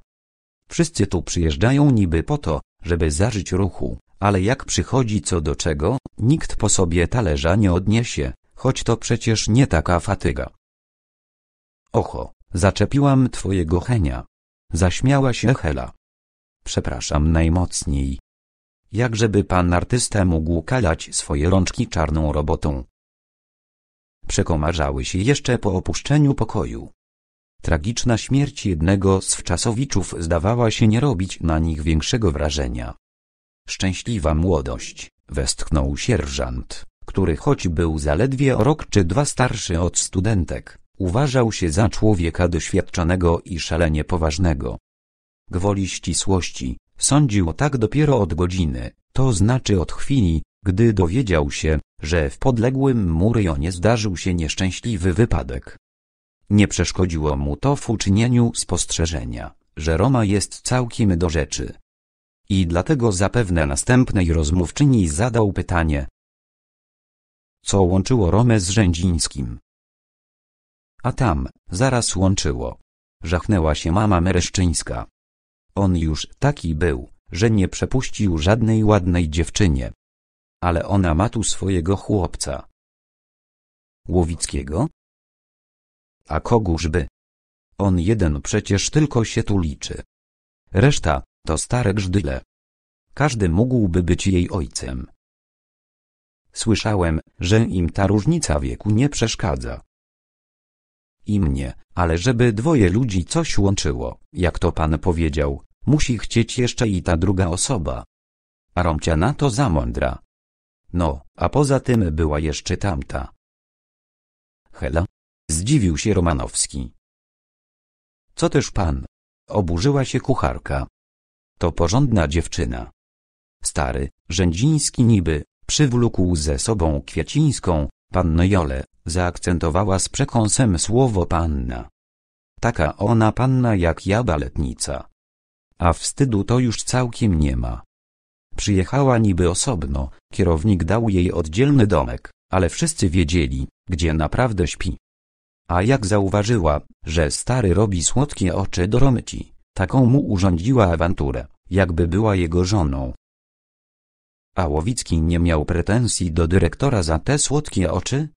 Wszyscy tu przyjeżdżają niby po to, żeby zażyć ruchu, ale jak przychodzi co do czego, nikt po sobie talerza nie odniesie, choć to przecież nie taka fatyga. Oho, zaczepiłam twojego Henia. Zaśmiała się Hela przepraszam najmocniej. Jakżeby pan artysta mógł kalać swoje rączki czarną robotą. Przekomarzały się jeszcze po opuszczeniu pokoju. Tragiczna śmierć jednego z wczasowiczów zdawała się nie robić na nich większego wrażenia. Szczęśliwa młodość, westchnął sierżant, który choć był zaledwie o rok czy dwa starszy od studentek, uważał się za człowieka doświadczonego i szalenie poważnego gwoli ścisłości, sądził tak dopiero od godziny, to znaczy od chwili, gdy dowiedział się, że w podległym mu zdarzył się nieszczęśliwy wypadek. Nie przeszkodziło mu to w uczynieniu spostrzeżenia, że Roma jest całkiem do rzeczy. I dlatego zapewne następnej rozmówczyni zadał pytanie. Co łączyło Romę z Rzędzińskim? A tam, zaraz łączyło. Żachnęła się mama Mereszczyńska. On już taki był, że nie przepuścił żadnej ładnej dziewczynie. Ale ona ma tu swojego chłopca. Łowickiego? A kogóżby? On jeden przecież tylko się tu liczy. Reszta to stare grzdyle. Każdy mógłby być jej ojcem. Słyszałem, że im ta różnica wieku nie przeszkadza. I mnie, ale żeby dwoje ludzi coś łączyło, jak to pan powiedział, Musi chcieć jeszcze i ta druga osoba. A Romcia na to za mądra. No, a poza tym była jeszcze tamta. Hela? Zdziwił się Romanowski. Co też pan? Oburzyła się kucharka. To porządna dziewczyna. Stary, rzędziński niby, przywlókł ze sobą kwiecińską, pannę zaakcentowała z przekąsem słowo panna. Taka ona panna jak ja baletnica. A wstydu to już całkiem nie ma. Przyjechała niby osobno, kierownik dał jej oddzielny domek, ale wszyscy wiedzieli, gdzie naprawdę śpi. A jak zauważyła, że stary robi słodkie oczy do Romci, taką mu urządziła awanturę, jakby była jego żoną. A Łowicki nie miał pretensji do dyrektora za te słodkie oczy?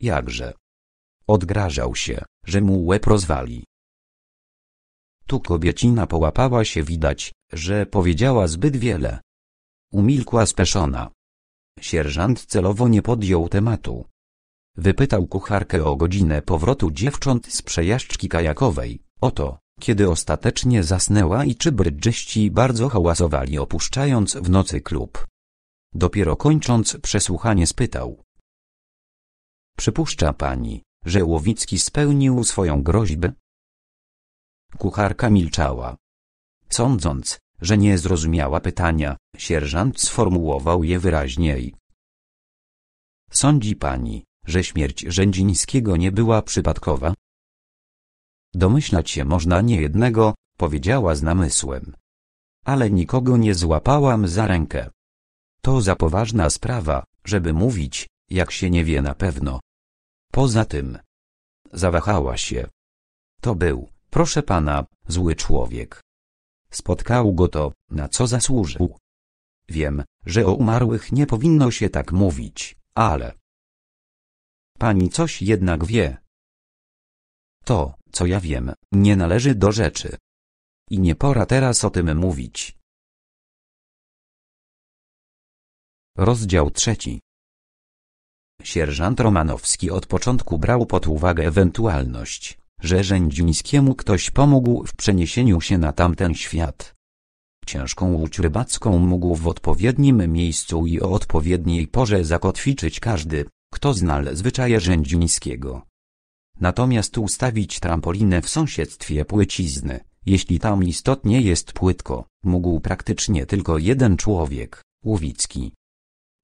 Jakże? Odgrażał się, że mu łeb rozwali. Tu kobiecina połapała się widać, że powiedziała zbyt wiele. Umilkła speszona. Sierżant celowo nie podjął tematu. Wypytał kucharkę o godzinę powrotu dziewcząt z przejażdżki kajakowej, o to, kiedy ostatecznie zasnęła i czy brydżyści bardzo hałasowali opuszczając w nocy klub. Dopiero kończąc przesłuchanie spytał. Przypuszcza pani, że Łowicki spełnił swoją groźbę? Kucharka milczała. Sądząc, że nie zrozumiała pytania, sierżant sformułował je wyraźniej. Sądzi pani, że śmierć Rzędzińskiego nie była przypadkowa? Domyślać się można niejednego, powiedziała z namysłem. Ale nikogo nie złapałam za rękę. To za poważna sprawa, żeby mówić, jak się nie wie na pewno. Poza tym. Zawahała się. To był Proszę pana, zły człowiek. Spotkał go to, na co zasłużył. Wiem, że o umarłych nie powinno się tak mówić, ale... Pani coś jednak wie. To, co ja wiem, nie należy do rzeczy. I nie pora teraz o tym mówić. Rozdział trzeci. Sierżant Romanowski od początku brał pod uwagę ewentualność, że Rzędzińskiemu ktoś pomógł w przeniesieniu się na tamten świat. Ciężką łódź rybacką mógł w odpowiednim miejscu i o odpowiedniej porze zakotwiczyć każdy, kto znalazł zwyczaje Rzędzińskiego. Natomiast ustawić trampolinę w sąsiedztwie płycizny, jeśli tam istotnie jest płytko, mógł praktycznie tylko jeden człowiek, Łowicki.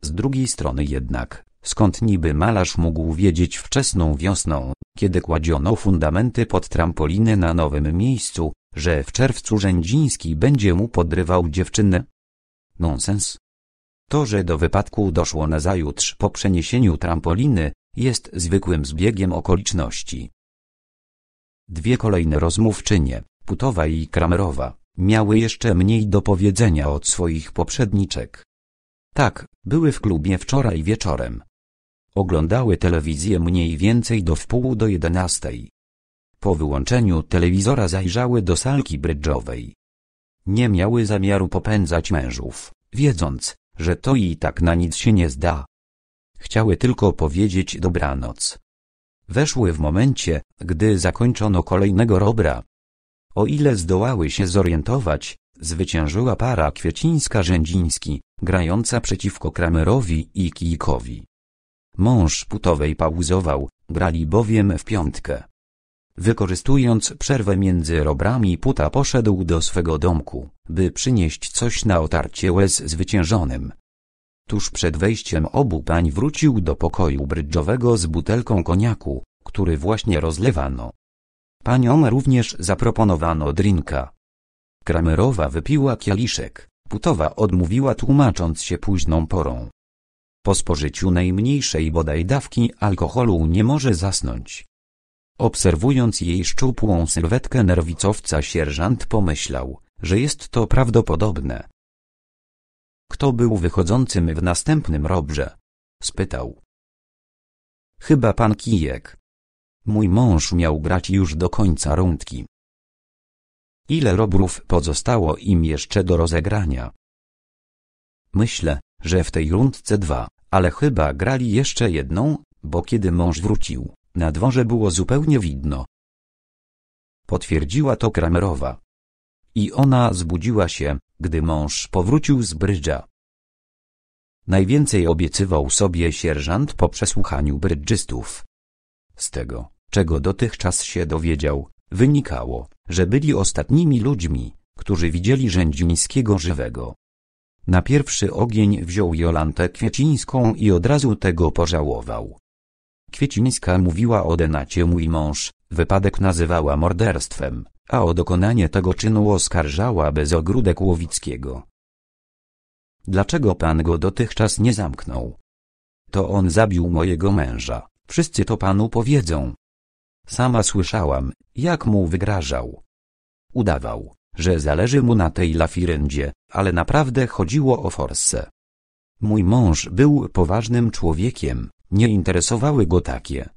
Z drugiej strony jednak, skąd niby malarz mógł wiedzieć wczesną wiosną, kiedy kładziono fundamenty pod trampolinę na nowym miejscu, że w czerwcu Rzędziński będzie mu podrywał dziewczynę? Nonsens. To, że do wypadku doszło nazajutrz po przeniesieniu trampoliny, jest zwykłym zbiegiem okoliczności. Dwie kolejne rozmówczynie, Putowa i Kramerowa, miały jeszcze mniej do powiedzenia od swoich poprzedniczek. Tak, były w klubie wczoraj wieczorem, Oglądały telewizję mniej więcej do wpół do jedenastej. Po wyłączeniu telewizora zajrzały do salki brydżowej. Nie miały zamiaru popędzać mężów, wiedząc, że to i tak na nic się nie zda. Chciały tylko powiedzieć dobranoc. Weszły w momencie, gdy zakończono kolejnego robra. O ile zdołały się zorientować, zwyciężyła para Kwiecińska-Rzędziński, grająca przeciwko Kramerowi i Kijkowi. Mąż Putowej pauzował, grali bowiem w piątkę. Wykorzystując przerwę między robrami Puta poszedł do swego domku, by przynieść coś na otarcie łez zwyciężonym. Tuż przed wejściem obu pań wrócił do pokoju brydżowego z butelką koniaku, który właśnie rozlewano. Paniom również zaproponowano drinka. Kramerowa wypiła kieliszek, Putowa odmówiła tłumacząc się późną porą. Po spożyciu najmniejszej bodaj dawki alkoholu nie może zasnąć. Obserwując jej szczupłą sylwetkę nerwicowca sierżant pomyślał, że jest to prawdopodobne. Kto był wychodzącym w następnym robrze? spytał. Chyba pan Kijek. Mój mąż miał grać już do końca rundki. Ile robrów pozostało im jeszcze do rozegrania? Myślę, że w tej rundce dwa, ale chyba grali jeszcze jedną, bo kiedy mąż wrócił, na dworze było zupełnie widno. Potwierdziła to Kramerowa. I ona zbudziła się, gdy mąż powrócił z brydża. Najwięcej obiecywał sobie sierżant po przesłuchaniu brydżystów. Z tego, czego dotychczas się dowiedział, wynikało, że byli ostatnimi ludźmi, którzy widzieli Rzędzińskiego żywego. Na pierwszy ogień wziął Jolantę Kwiecińską i od razu tego pożałował. Kwiecińska mówiła o denacie mój mąż, wypadek nazywała morderstwem, a o dokonanie tego czynu oskarżała bez ogródek Łowickiego. Dlaczego pan go dotychczas nie zamknął? To on zabił mojego męża, wszyscy to panu powiedzą. Sama słyszałam, jak mu wygrażał. Udawał, że zależy mu na tej lafirendzie, ale naprawdę chodziło o forsę. Mój mąż był poważnym człowiekiem, nie interesowały go takie.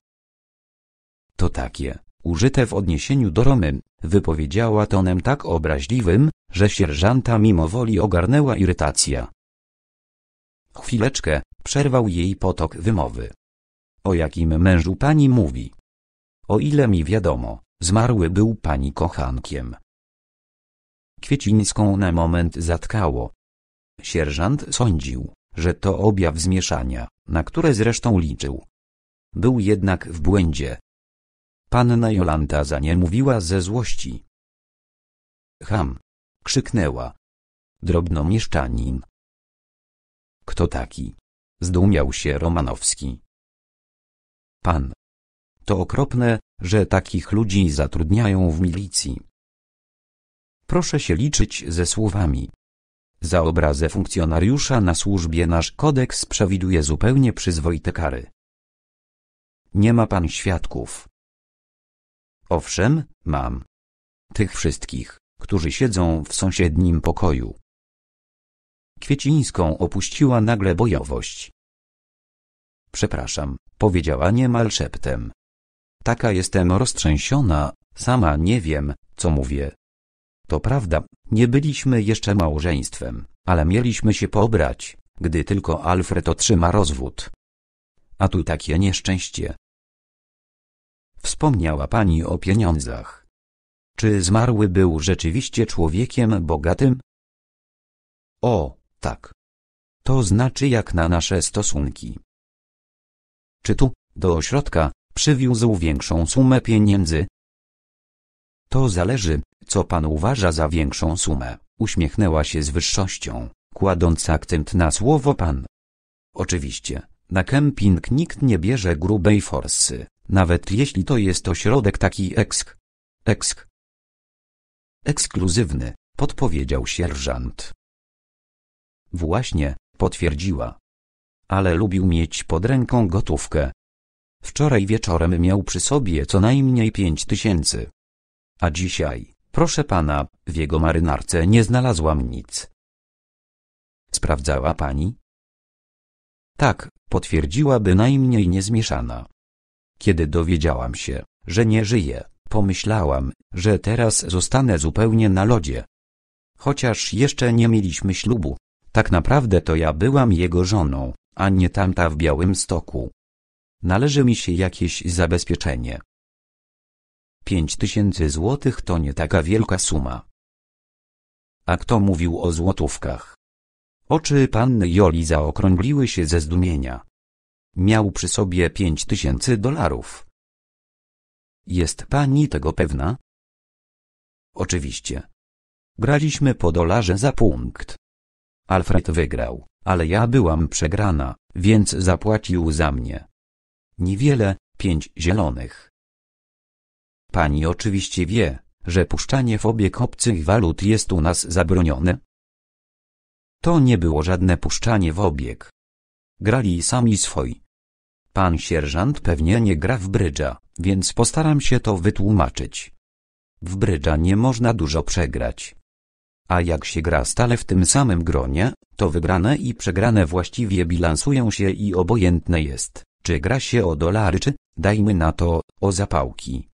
To takie, użyte w odniesieniu do Romy, wypowiedziała tonem tak obraźliwym, że sierżanta mimowoli ogarnęła irytacja. Chwileczkę, przerwał jej potok wymowy. O jakim mężu pani mówi? O ile mi wiadomo, zmarły był pani kochankiem. Kwiecińską na moment zatkało. Sierżant sądził, że to objaw zmieszania, na które zresztą liczył. Był jednak w błędzie. Panna Jolanta za nie mówiła ze złości. Ham! krzyknęła. Drobnomieszczanin. Kto taki? Zdumiał się Romanowski. Pan. To okropne, że takich ludzi zatrudniają w milicji proszę się liczyć ze słowami. Za obrazę funkcjonariusza na służbie nasz kodeks przewiduje zupełnie przyzwoite kary. Nie ma pan świadków. Owszem, mam. Tych wszystkich, którzy siedzą w sąsiednim pokoju. Kwiecińską opuściła nagle bojowość. Przepraszam, powiedziała niemal szeptem. Taka jestem roztrzęsiona, sama nie wiem, co mówię. To prawda, nie byliśmy jeszcze małżeństwem, ale mieliśmy się pobrać, gdy tylko Alfred otrzyma rozwód. A tu takie nieszczęście. Wspomniała pani o pieniądzach. Czy zmarły był rzeczywiście człowiekiem bogatym? O, tak. To znaczy jak na nasze stosunki. Czy tu, do ośrodka, przywiózł większą sumę pieniędzy, to zależy, co pan uważa za większą sumę, uśmiechnęła się z wyższością, kładąc akcent na słowo pan. Oczywiście, na kemping nikt nie bierze grubej forsy, nawet jeśli to jest ośrodek taki eksk. Eksk. Ekskluzywny, podpowiedział sierżant. Właśnie, potwierdziła. Ale lubił mieć pod ręką gotówkę. Wczoraj wieczorem miał przy sobie co najmniej pięć tysięcy. A dzisiaj, proszę pana, w jego marynarce nie znalazłam nic. Sprawdzała pani? Tak, potwierdziła bynajmniej niezmieszana. Kiedy dowiedziałam się, że nie żyje, pomyślałam, że teraz zostanę zupełnie na lodzie. Chociaż jeszcze nie mieliśmy ślubu, tak naprawdę to ja byłam jego żoną, a nie tamta w Białym Stoku. Należy mi się jakieś zabezpieczenie. Pięć tysięcy złotych to nie taka wielka suma. A kto mówił o złotówkach? Oczy panny Joli zaokrągliły się ze zdumienia. Miał przy sobie pięć tysięcy dolarów. Jest pani tego pewna? Oczywiście. Graliśmy po dolarze za punkt. Alfred wygrał, ale ja byłam przegrana, więc zapłacił za mnie. Niewiele, pięć zielonych. Pani oczywiście wie, że puszczanie w obieg obcych walut jest u nas zabronione. To nie było żadne puszczanie w obieg. Grali sami swoi. Pan sierżant pewnie nie gra w brydża, więc postaram się to wytłumaczyć. W brydża nie można dużo przegrać. A jak się gra stale w tym samym gronie, to wygrane i przegrane właściwie bilansują się i obojętne jest, czy gra się o dolary czy, dajmy na to, o zapałki.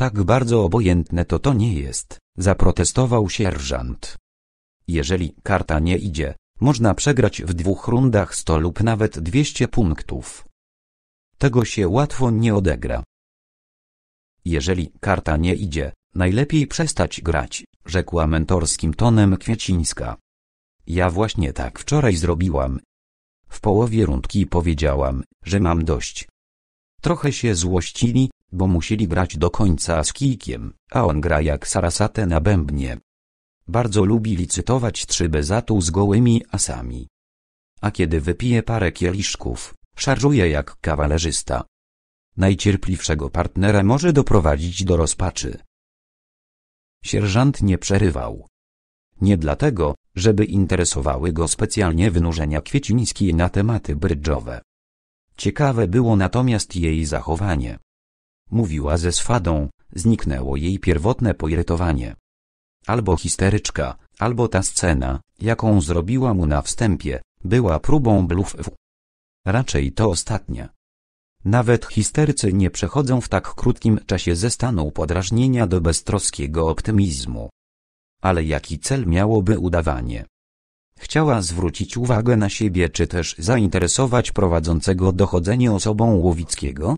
Tak bardzo obojętne to to nie jest, zaprotestował sierżant. Jeżeli karta nie idzie, można przegrać w dwóch rundach 100 lub nawet 200 punktów. Tego się łatwo nie odegra. Jeżeli karta nie idzie, najlepiej przestać grać, rzekła mentorskim tonem Kwiecińska. Ja właśnie tak wczoraj zrobiłam. W połowie rundki powiedziałam, że mam dość. Trochę się złościli, bo musieli grać do końca z kijkiem, a on gra jak Sarasate na bębnie. Bardzo lubi licytować trzy bezatu z gołymi asami. A kiedy wypije parę kieliszków, szarżuje jak kawalerzysta. Najcierpliwszego partnera może doprowadzić do rozpaczy. Sierżant nie przerywał. Nie dlatego, żeby interesowały go specjalnie wynurzenia Kwiecińskiej na tematy brydżowe. Ciekawe było natomiast jej zachowanie mówiła ze swadą, zniknęło jej pierwotne poirytowanie. Albo histeryczka, albo ta scena, jaką zrobiła mu na wstępie, była próbą bluffu. Raczej to ostatnia. Nawet histercy nie przechodzą w tak krótkim czasie ze stanu podrażnienia do beztroskiego optymizmu. Ale jaki cel miałoby udawanie? Chciała zwrócić uwagę na siebie czy też zainteresować prowadzącego dochodzenie osobą Łowickiego?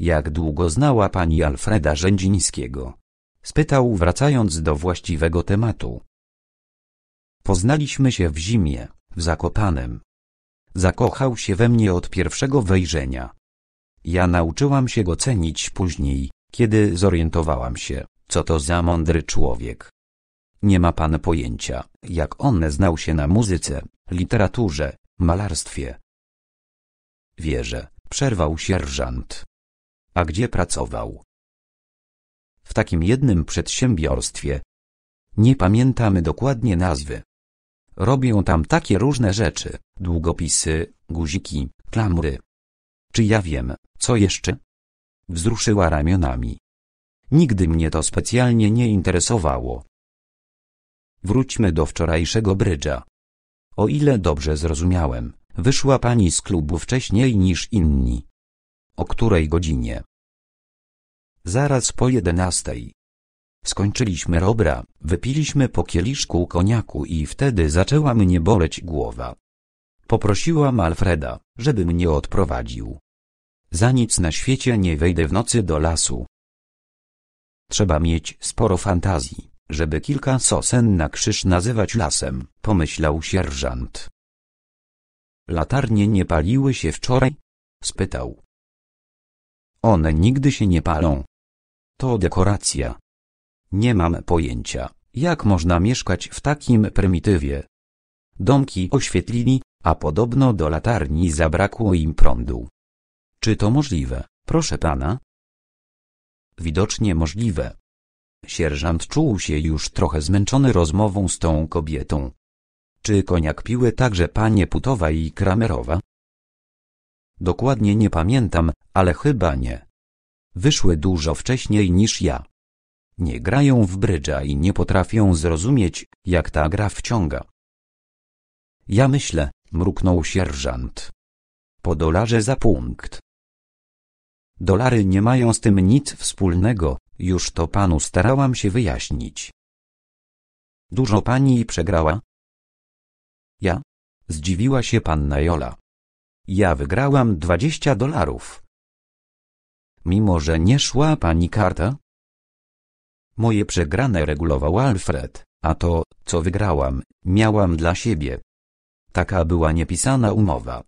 Jak długo znała pani Alfreda Rzędzińskiego? Spytał wracając do właściwego tematu. Poznaliśmy się w zimie, w Zakopanem. Zakochał się we mnie od pierwszego wejrzenia. Ja nauczyłam się go cenić później, kiedy zorientowałam się, co to za mądry człowiek. Nie ma pan pojęcia, jak on znał się na muzyce, literaturze, malarstwie. Wierzę, przerwał sierżant. A gdzie pracował? W takim jednym przedsiębiorstwie. Nie pamiętamy dokładnie nazwy. Robią tam takie różne rzeczy, długopisy, guziki, klamry. Czy ja wiem, co jeszcze? Wzruszyła ramionami. Nigdy mnie to specjalnie nie interesowało. Wróćmy do wczorajszego brydża. O ile dobrze zrozumiałem, wyszła pani z klubu wcześniej niż inni. O której godzinie? zaraz po jedenastej. Skończyliśmy robra, wypiliśmy po kieliszku koniaku i wtedy zaczęła mnie boleć głowa. Poprosiłam Alfreda, żeby mnie odprowadził. Za nic na świecie nie wejdę w nocy do lasu. Trzeba mieć sporo fantazji, żeby kilka sosen na krzyż nazywać lasem, pomyślał sierżant. Latarnie nie paliły się wczoraj? spytał. One nigdy się nie palą, to dekoracja. Nie mam pojęcia, jak można mieszkać w takim prymitywie. Domki oświetlili, a podobno do latarni zabrakło im prądu. Czy to możliwe, proszę pana? Widocznie możliwe. Sierżant czuł się już trochę zmęczony rozmową z tą kobietą. Czy koniak piły także panie Putowa i Kramerowa? Dokładnie nie pamiętam, ale chyba nie. Wyszły dużo wcześniej niż ja. Nie grają w brydża i nie potrafią zrozumieć, jak ta gra wciąga. Ja myślę, mruknął sierżant. Po dolarze za punkt. Dolary nie mają z tym nic wspólnego, już to panu starałam się wyjaśnić. Dużo pani przegrała? Ja? Zdziwiła się panna Jola. Ja wygrałam dwadzieścia dolarów. Mimo, że nie szła pani karta? Moje przegrane regulował Alfred, a to, co wygrałam, miałam dla siebie. Taka była niepisana umowa.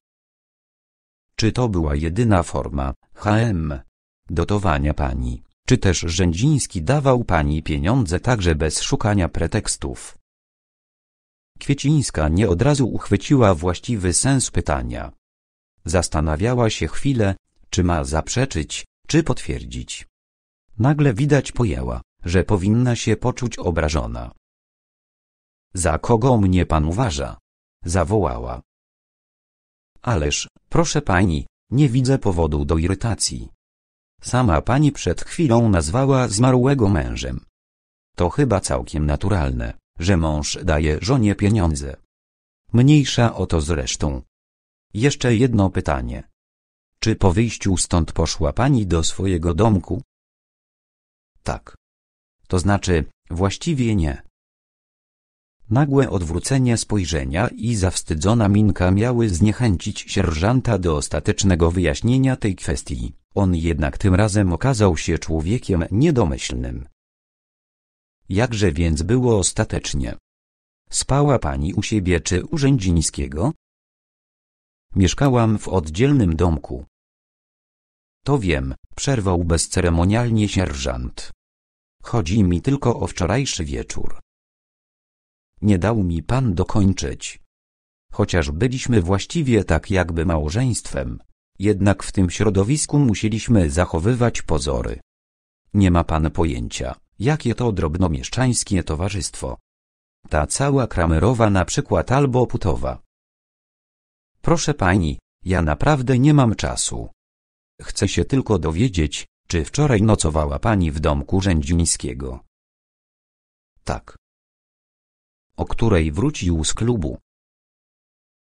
Czy to była jedyna forma, HM, dotowania pani, czy też Rzędziński dawał pani pieniądze także bez szukania pretekstów? Kwiecińska nie od razu uchwyciła właściwy sens pytania. Zastanawiała się chwilę, czy ma zaprzeczyć, czy potwierdzić. Nagle widać pojęła, że powinna się poczuć obrażona. Za kogo mnie pan uważa? Zawołała. Ależ, proszę pani, nie widzę powodu do irytacji. Sama pani przed chwilą nazwała zmarłego mężem. To chyba całkiem naturalne, że mąż daje żonie pieniądze. Mniejsza o to zresztą. Jeszcze jedno pytanie. Czy po wyjściu stąd poszła pani do swojego domku? Tak. To znaczy, właściwie nie. Nagłe odwrócenie spojrzenia i zawstydzona minka miały zniechęcić sierżanta do ostatecznego wyjaśnienia tej kwestii. On jednak tym razem okazał się człowiekiem niedomyślnym. Jakże więc było ostatecznie? Spała pani u siebie czy urzędzińskiego? Mieszkałam w oddzielnym domku. To wiem, przerwał bezceremonialnie sierżant. Chodzi mi tylko o wczorajszy wieczór. Nie dał mi pan dokończyć. Chociaż byliśmy właściwie tak jakby małżeństwem, jednak w tym środowisku musieliśmy zachowywać pozory. Nie ma pan pojęcia, jakie to drobnomieszczańskie towarzystwo. Ta cała kramerowa na przykład albo putowa. Proszę pani, ja naprawdę nie mam czasu. Chcę się tylko dowiedzieć, czy wczoraj nocowała pani w domku Rzędzińskiego? Tak. O której wrócił z klubu?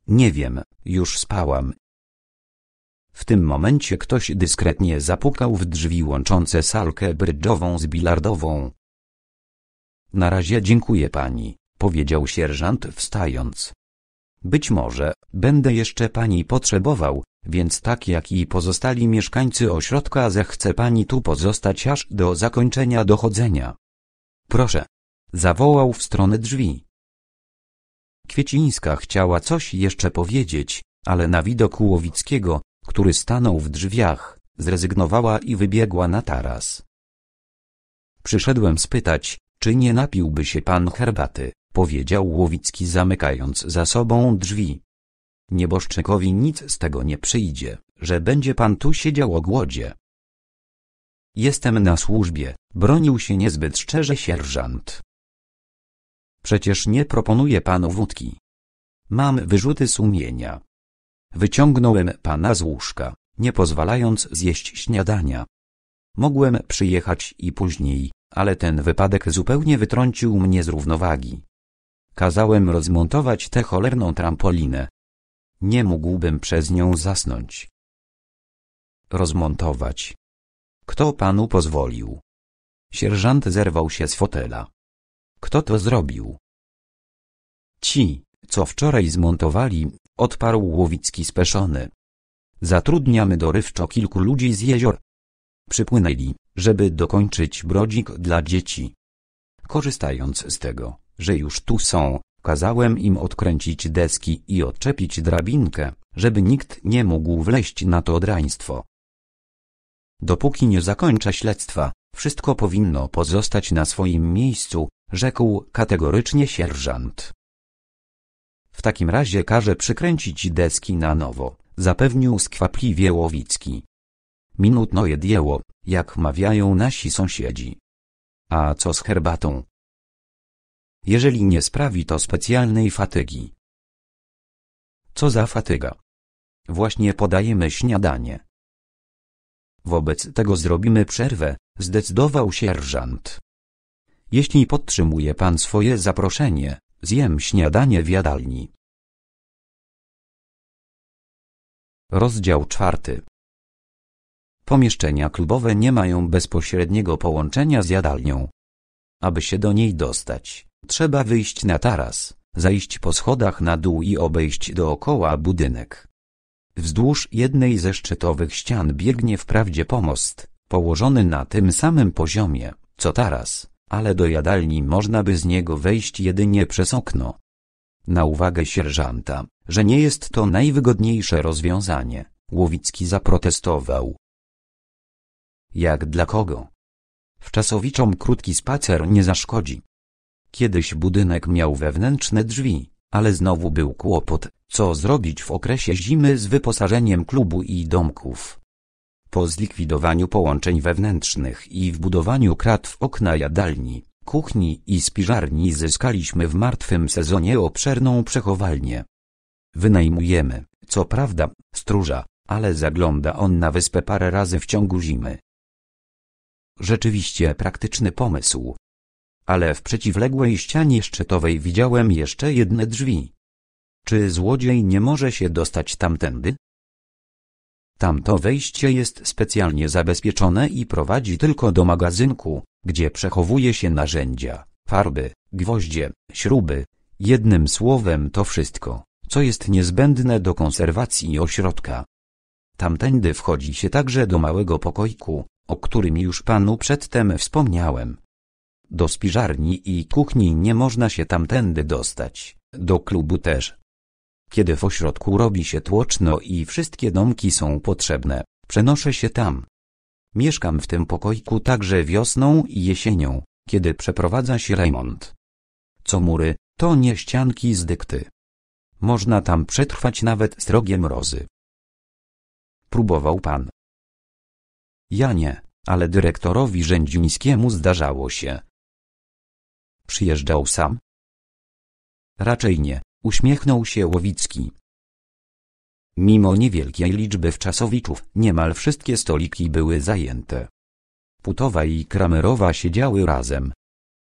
Nie wiem, już spałam. W tym momencie ktoś dyskretnie zapukał w drzwi łączące salkę brydżową z bilardową. Na razie dziękuję pani, powiedział sierżant wstając. Być może, będę jeszcze pani potrzebował, więc tak jak i pozostali mieszkańcy ośrodka zechce pani tu pozostać aż do zakończenia dochodzenia. Proszę. Zawołał w stronę drzwi. Kwiecińska chciała coś jeszcze powiedzieć, ale na widok Łowickiego, który stanął w drzwiach, zrezygnowała i wybiegła na taras. Przyszedłem spytać, czy nie napiłby się pan herbaty, powiedział Łowicki zamykając za sobą drzwi. Nieboszczykowi nic z tego nie przyjdzie, że będzie pan tu siedział o głodzie. Jestem na służbie, bronił się niezbyt szczerze sierżant. Przecież nie proponuję panu wódki. Mam wyrzuty sumienia. Wyciągnąłem pana z łóżka, nie pozwalając zjeść śniadania. Mogłem przyjechać i później, ale ten wypadek zupełnie wytrącił mnie z równowagi. Kazałem rozmontować tę cholerną trampolinę, nie mógłbym przez nią zasnąć. Rozmontować. Kto panu pozwolił? Sierżant zerwał się z fotela. Kto to zrobił? Ci, co wczoraj zmontowali, odparł Łowicki speszony. Zatrudniamy dorywczo kilku ludzi z jezior. Przypłynęli, żeby dokończyć brodzik dla dzieci. Korzystając z tego, że już tu są, Kazałem im odkręcić deski i odczepić drabinkę, żeby nikt nie mógł wleść na to draństwo. Dopóki nie zakończę śledztwa, wszystko powinno pozostać na swoim miejscu, rzekł kategorycznie sierżant. W takim razie każę przykręcić deski na nowo, zapewnił skwapliwie Łowicki. Minutno jedjeło, jak mawiają nasi sąsiedzi. A co z herbatą? jeżeli nie sprawi to specjalnej fatygi. Co za fatyga? Właśnie podajemy śniadanie. Wobec tego zrobimy przerwę, zdecydował sierżant. Jeśli podtrzymuje pan swoje zaproszenie, zjem śniadanie w jadalni. Rozdział czwarty. Pomieszczenia klubowe nie mają bezpośredniego połączenia z jadalnią. Aby się do niej dostać, Trzeba wyjść na taras, zajść po schodach na dół i obejść dookoła budynek. Wzdłuż jednej ze szczytowych ścian biegnie wprawdzie pomost, położony na tym samym poziomie, co taras, ale do jadalni można by z niego wejść jedynie przez okno. Na uwagę sierżanta, że nie jest to najwygodniejsze rozwiązanie, Łowicki zaprotestował. Jak dla kogo? Wczasowiczom krótki spacer nie zaszkodzi. Kiedyś budynek miał wewnętrzne drzwi, ale znowu był kłopot, co zrobić w okresie zimy z wyposażeniem klubu i domków. Po zlikwidowaniu połączeń wewnętrznych i wbudowaniu krat w okna jadalni, kuchni i spiżarni zyskaliśmy w martwym sezonie obszerną przechowalnię. Wynajmujemy, co prawda, stróża, ale zagląda on na wyspę parę razy w ciągu zimy. Rzeczywiście praktyczny pomysł, ale w przeciwległej ścianie szczytowej widziałem jeszcze jedne drzwi. Czy złodziej nie może się dostać tamtędy? Tamto wejście jest specjalnie zabezpieczone i prowadzi tylko do magazynku, gdzie przechowuje się narzędzia, farby, gwoździe, śruby. Jednym słowem to wszystko, co jest niezbędne do konserwacji ośrodka. Tamtędy wchodzi się także do małego pokoiku, o którym już panu przedtem wspomniałem, do spiżarni i kuchni nie można się tamtędy dostać, do klubu też. Kiedy w ośrodku robi się tłoczno i wszystkie domki są potrzebne, przenoszę się tam. Mieszkam w tym pokoiku także wiosną i jesienią, kiedy przeprowadza się remont. Co mury, to nie ścianki z dykty. Można tam przetrwać nawet srogie mrozy. Próbował pan. Ja nie, ale dyrektorowi Rzędzińskiemu zdarzało się. Przyjeżdżał sam? Raczej nie, uśmiechnął się Łowicki. Mimo niewielkiej liczby wczasowiczów, niemal wszystkie stoliki były zajęte. Putowa i Kramerowa siedziały razem.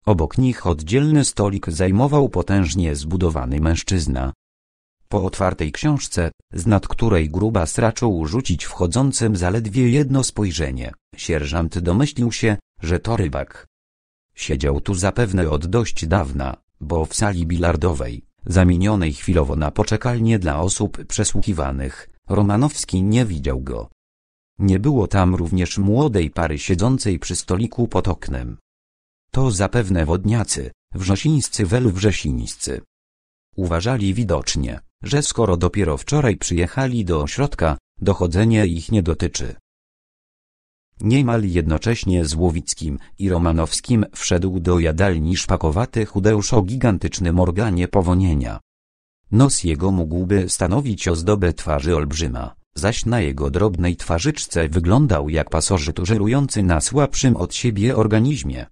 Obok nich oddzielny stolik zajmował potężnie zbudowany mężczyzna. Po otwartej książce, z nad której grubas raczył rzucić wchodzącym zaledwie jedno spojrzenie, sierżant domyślił się, że to rybak. Siedział tu zapewne od dość dawna, bo w sali bilardowej, zamienionej chwilowo na poczekalnię dla osób przesłuchiwanych, Romanowski nie widział go. Nie było tam również młodej pary siedzącej przy stoliku pod oknem. To zapewne wodniacy, wrzesińscy welu wrzesińscy. Uważali widocznie, że skoro dopiero wczoraj przyjechali do ośrodka, dochodzenie ich nie dotyczy. Niemal jednocześnie z Łowickim i Romanowskim wszedł do jadalni szpakowaty chudeusz o gigantycznym organie powonienia. Nos jego mógłby stanowić ozdobę twarzy olbrzyma, zaś na jego drobnej twarzyczce wyglądał jak pasożyt żerujący na słabszym od siebie organizmie.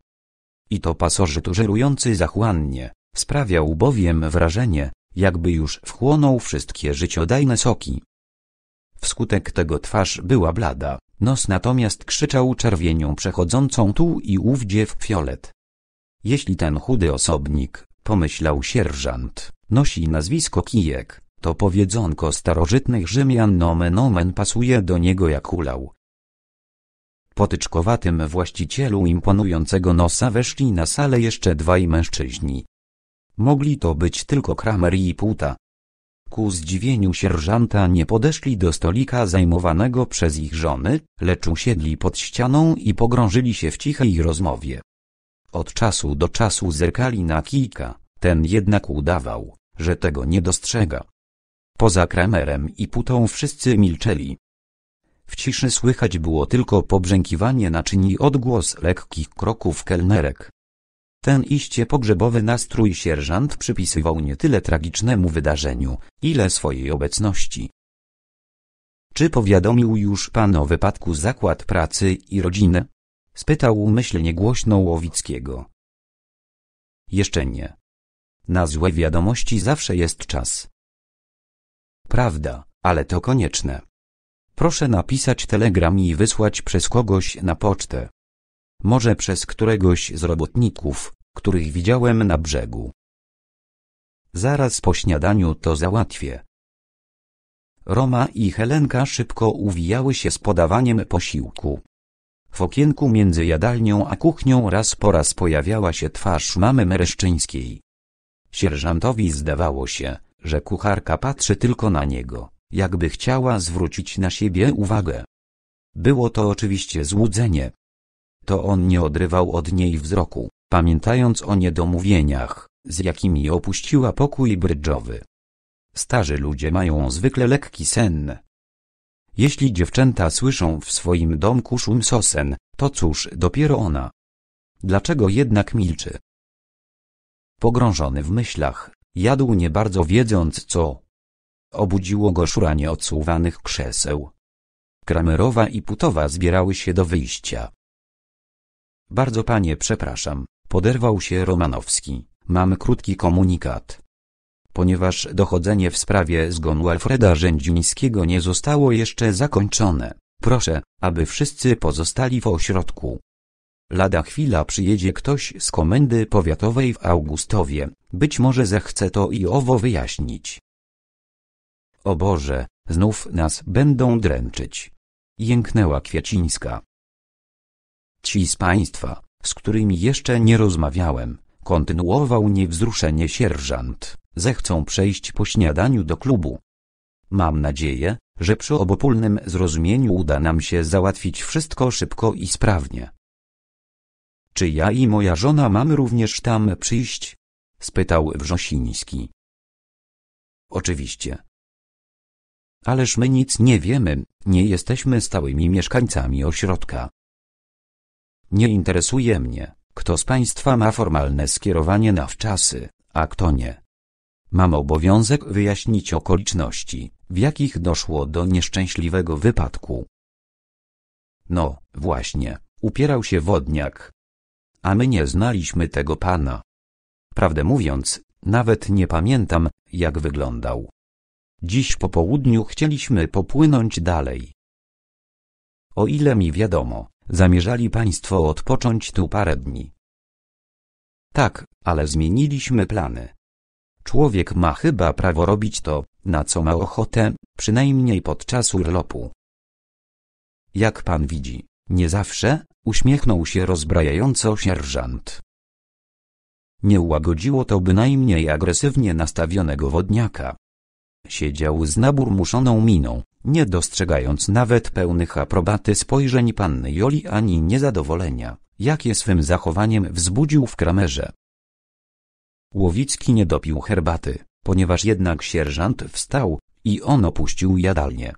I to pasożyt żerujący zachłannie, sprawiał bowiem wrażenie, jakby już wchłonął wszystkie życiodajne soki. Wskutek tego twarz była blada, Nos natomiast krzyczał czerwienią przechodzącą tu i ówdzie w fiolet. Jeśli ten chudy osobnik, pomyślał sierżant, nosi nazwisko Kijek, to powiedzonko starożytnych Rzymian nomen omen pasuje do niego jak ulał. Potyczkowatym właścicielu imponującego nosa weszli na salę jeszcze dwaj mężczyźni. Mogli to być tylko Kramer i Puta. Ku zdziwieniu sierżanta nie podeszli do stolika zajmowanego przez ich żony, lecz usiedli pod ścianą i pogrążyli się w cichej rozmowie. Od czasu do czasu zerkali na kijka, ten jednak udawał, że tego nie dostrzega. Poza Kramerem i Putą wszyscy milczeli. W ciszy słychać było tylko pobrzękiwanie naczyni odgłos lekkich kroków kelnerek. Ten iście pogrzebowy nastrój sierżant przypisywał nie tyle tragicznemu wydarzeniu, ile swojej obecności. Czy powiadomił już pan o wypadku zakład pracy i rodzinę? Spytał umyślnie głośno Łowickiego. Jeszcze nie. Na złe wiadomości zawsze jest czas. Prawda, ale to konieczne. Proszę napisać telegram i wysłać przez kogoś na pocztę. Może przez któregoś z robotników, których widziałem na brzegu. Zaraz po śniadaniu to załatwię. Roma i Helenka szybko uwijały się z podawaniem posiłku. W okienku między jadalnią a kuchnią raz po raz pojawiała się twarz mamy Mereszczyńskiej. Sierżantowi zdawało się, że kucharka patrzy tylko na niego, jakby chciała zwrócić na siebie uwagę. Było to oczywiście złudzenie. To on nie odrywał od niej wzroku pamiętając o niedomówieniach, z jakimi opuściła pokój brydżowy. Starzy ludzie mają zwykle lekki sen. Jeśli dziewczęta słyszą w swoim domku szum sosen, to cóż dopiero ona. Dlaczego jednak milczy? Pogrążony w myślach, jadł nie bardzo wiedząc co. Obudziło go szuranie odsuwanych krzeseł. Kramerowa i Putowa zbierały się do wyjścia. Bardzo panie przepraszam, Poderwał się Romanowski. Mam krótki komunikat. Ponieważ dochodzenie w sprawie zgonu Alfreda Rzędzińskiego nie zostało jeszcze zakończone, proszę, aby wszyscy pozostali w ośrodku. Lada chwila przyjedzie ktoś z komendy powiatowej w Augustowie, być może zechce to i owo wyjaśnić. O Boże, znów nas będą dręczyć. Jęknęła Kwiecińska. Ci z Państwa, z którymi jeszcze nie rozmawiałem, kontynuował niewzruszenie sierżant, zechcą przejść po śniadaniu do klubu. Mam nadzieję, że przy obopólnym zrozumieniu uda nam się załatwić wszystko szybko i sprawnie. Czy ja i moja żona mamy również tam przyjść? spytał Wrzosiński. Oczywiście. Ależ my nic nie wiemy, nie jesteśmy stałymi mieszkańcami ośrodka. Nie interesuje mnie, kto z Państwa ma formalne skierowanie na wczasy, a kto nie. Mam obowiązek wyjaśnić okoliczności, w jakich doszło do nieszczęśliwego wypadku. No, właśnie, upierał się wodniak. A my nie znaliśmy tego pana. Prawdę mówiąc, nawet nie pamiętam, jak wyglądał. Dziś po południu chcieliśmy popłynąć dalej. O ile mi wiadomo, Zamierzali Państwo odpocząć tu parę dni. Tak, ale zmieniliśmy plany. Człowiek ma chyba prawo robić to, na co ma ochotę, przynajmniej podczas urlopu. Jak pan widzi, nie zawsze, uśmiechnął się rozbrajająco sierżant. Nie ułagodziło to bynajmniej agresywnie nastawionego wodniaka. Siedział z naburmuszoną miną, nie dostrzegając nawet pełnych aprobaty spojrzeń panny Joli ani niezadowolenia, jakie swym zachowaniem wzbudził w kramerze. Łowicki nie dopił herbaty, ponieważ jednak sierżant wstał i on opuścił jadalnię.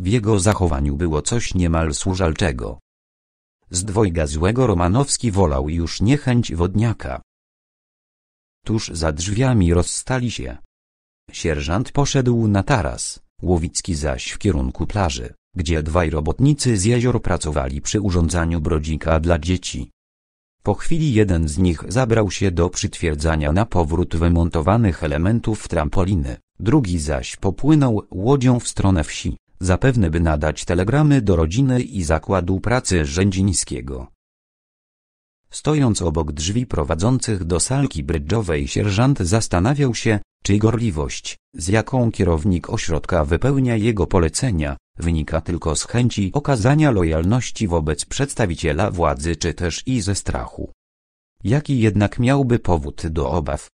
W jego zachowaniu było coś niemal służalczego. Z dwojga złego Romanowski wolał już niechęć wodniaka. Tuż za drzwiami rozstali się. Sierżant poszedł na taras, Łowicki zaś w kierunku plaży, gdzie dwaj robotnicy z jezior pracowali przy urządzaniu brodzika dla dzieci. Po chwili jeden z nich zabrał się do przytwierdzania na powrót wymontowanych elementów trampoliny, drugi zaś popłynął łodzią w stronę wsi, zapewne by nadać telegramy do rodziny i zakładu pracy Rzędzińskiego. Stojąc obok drzwi prowadzących do salki brydżowej sierżant zastanawiał się, czy gorliwość, z jaką kierownik ośrodka wypełnia jego polecenia, wynika tylko z chęci okazania lojalności wobec przedstawiciela władzy czy też i ze strachu. Jaki jednak miałby powód do obaw?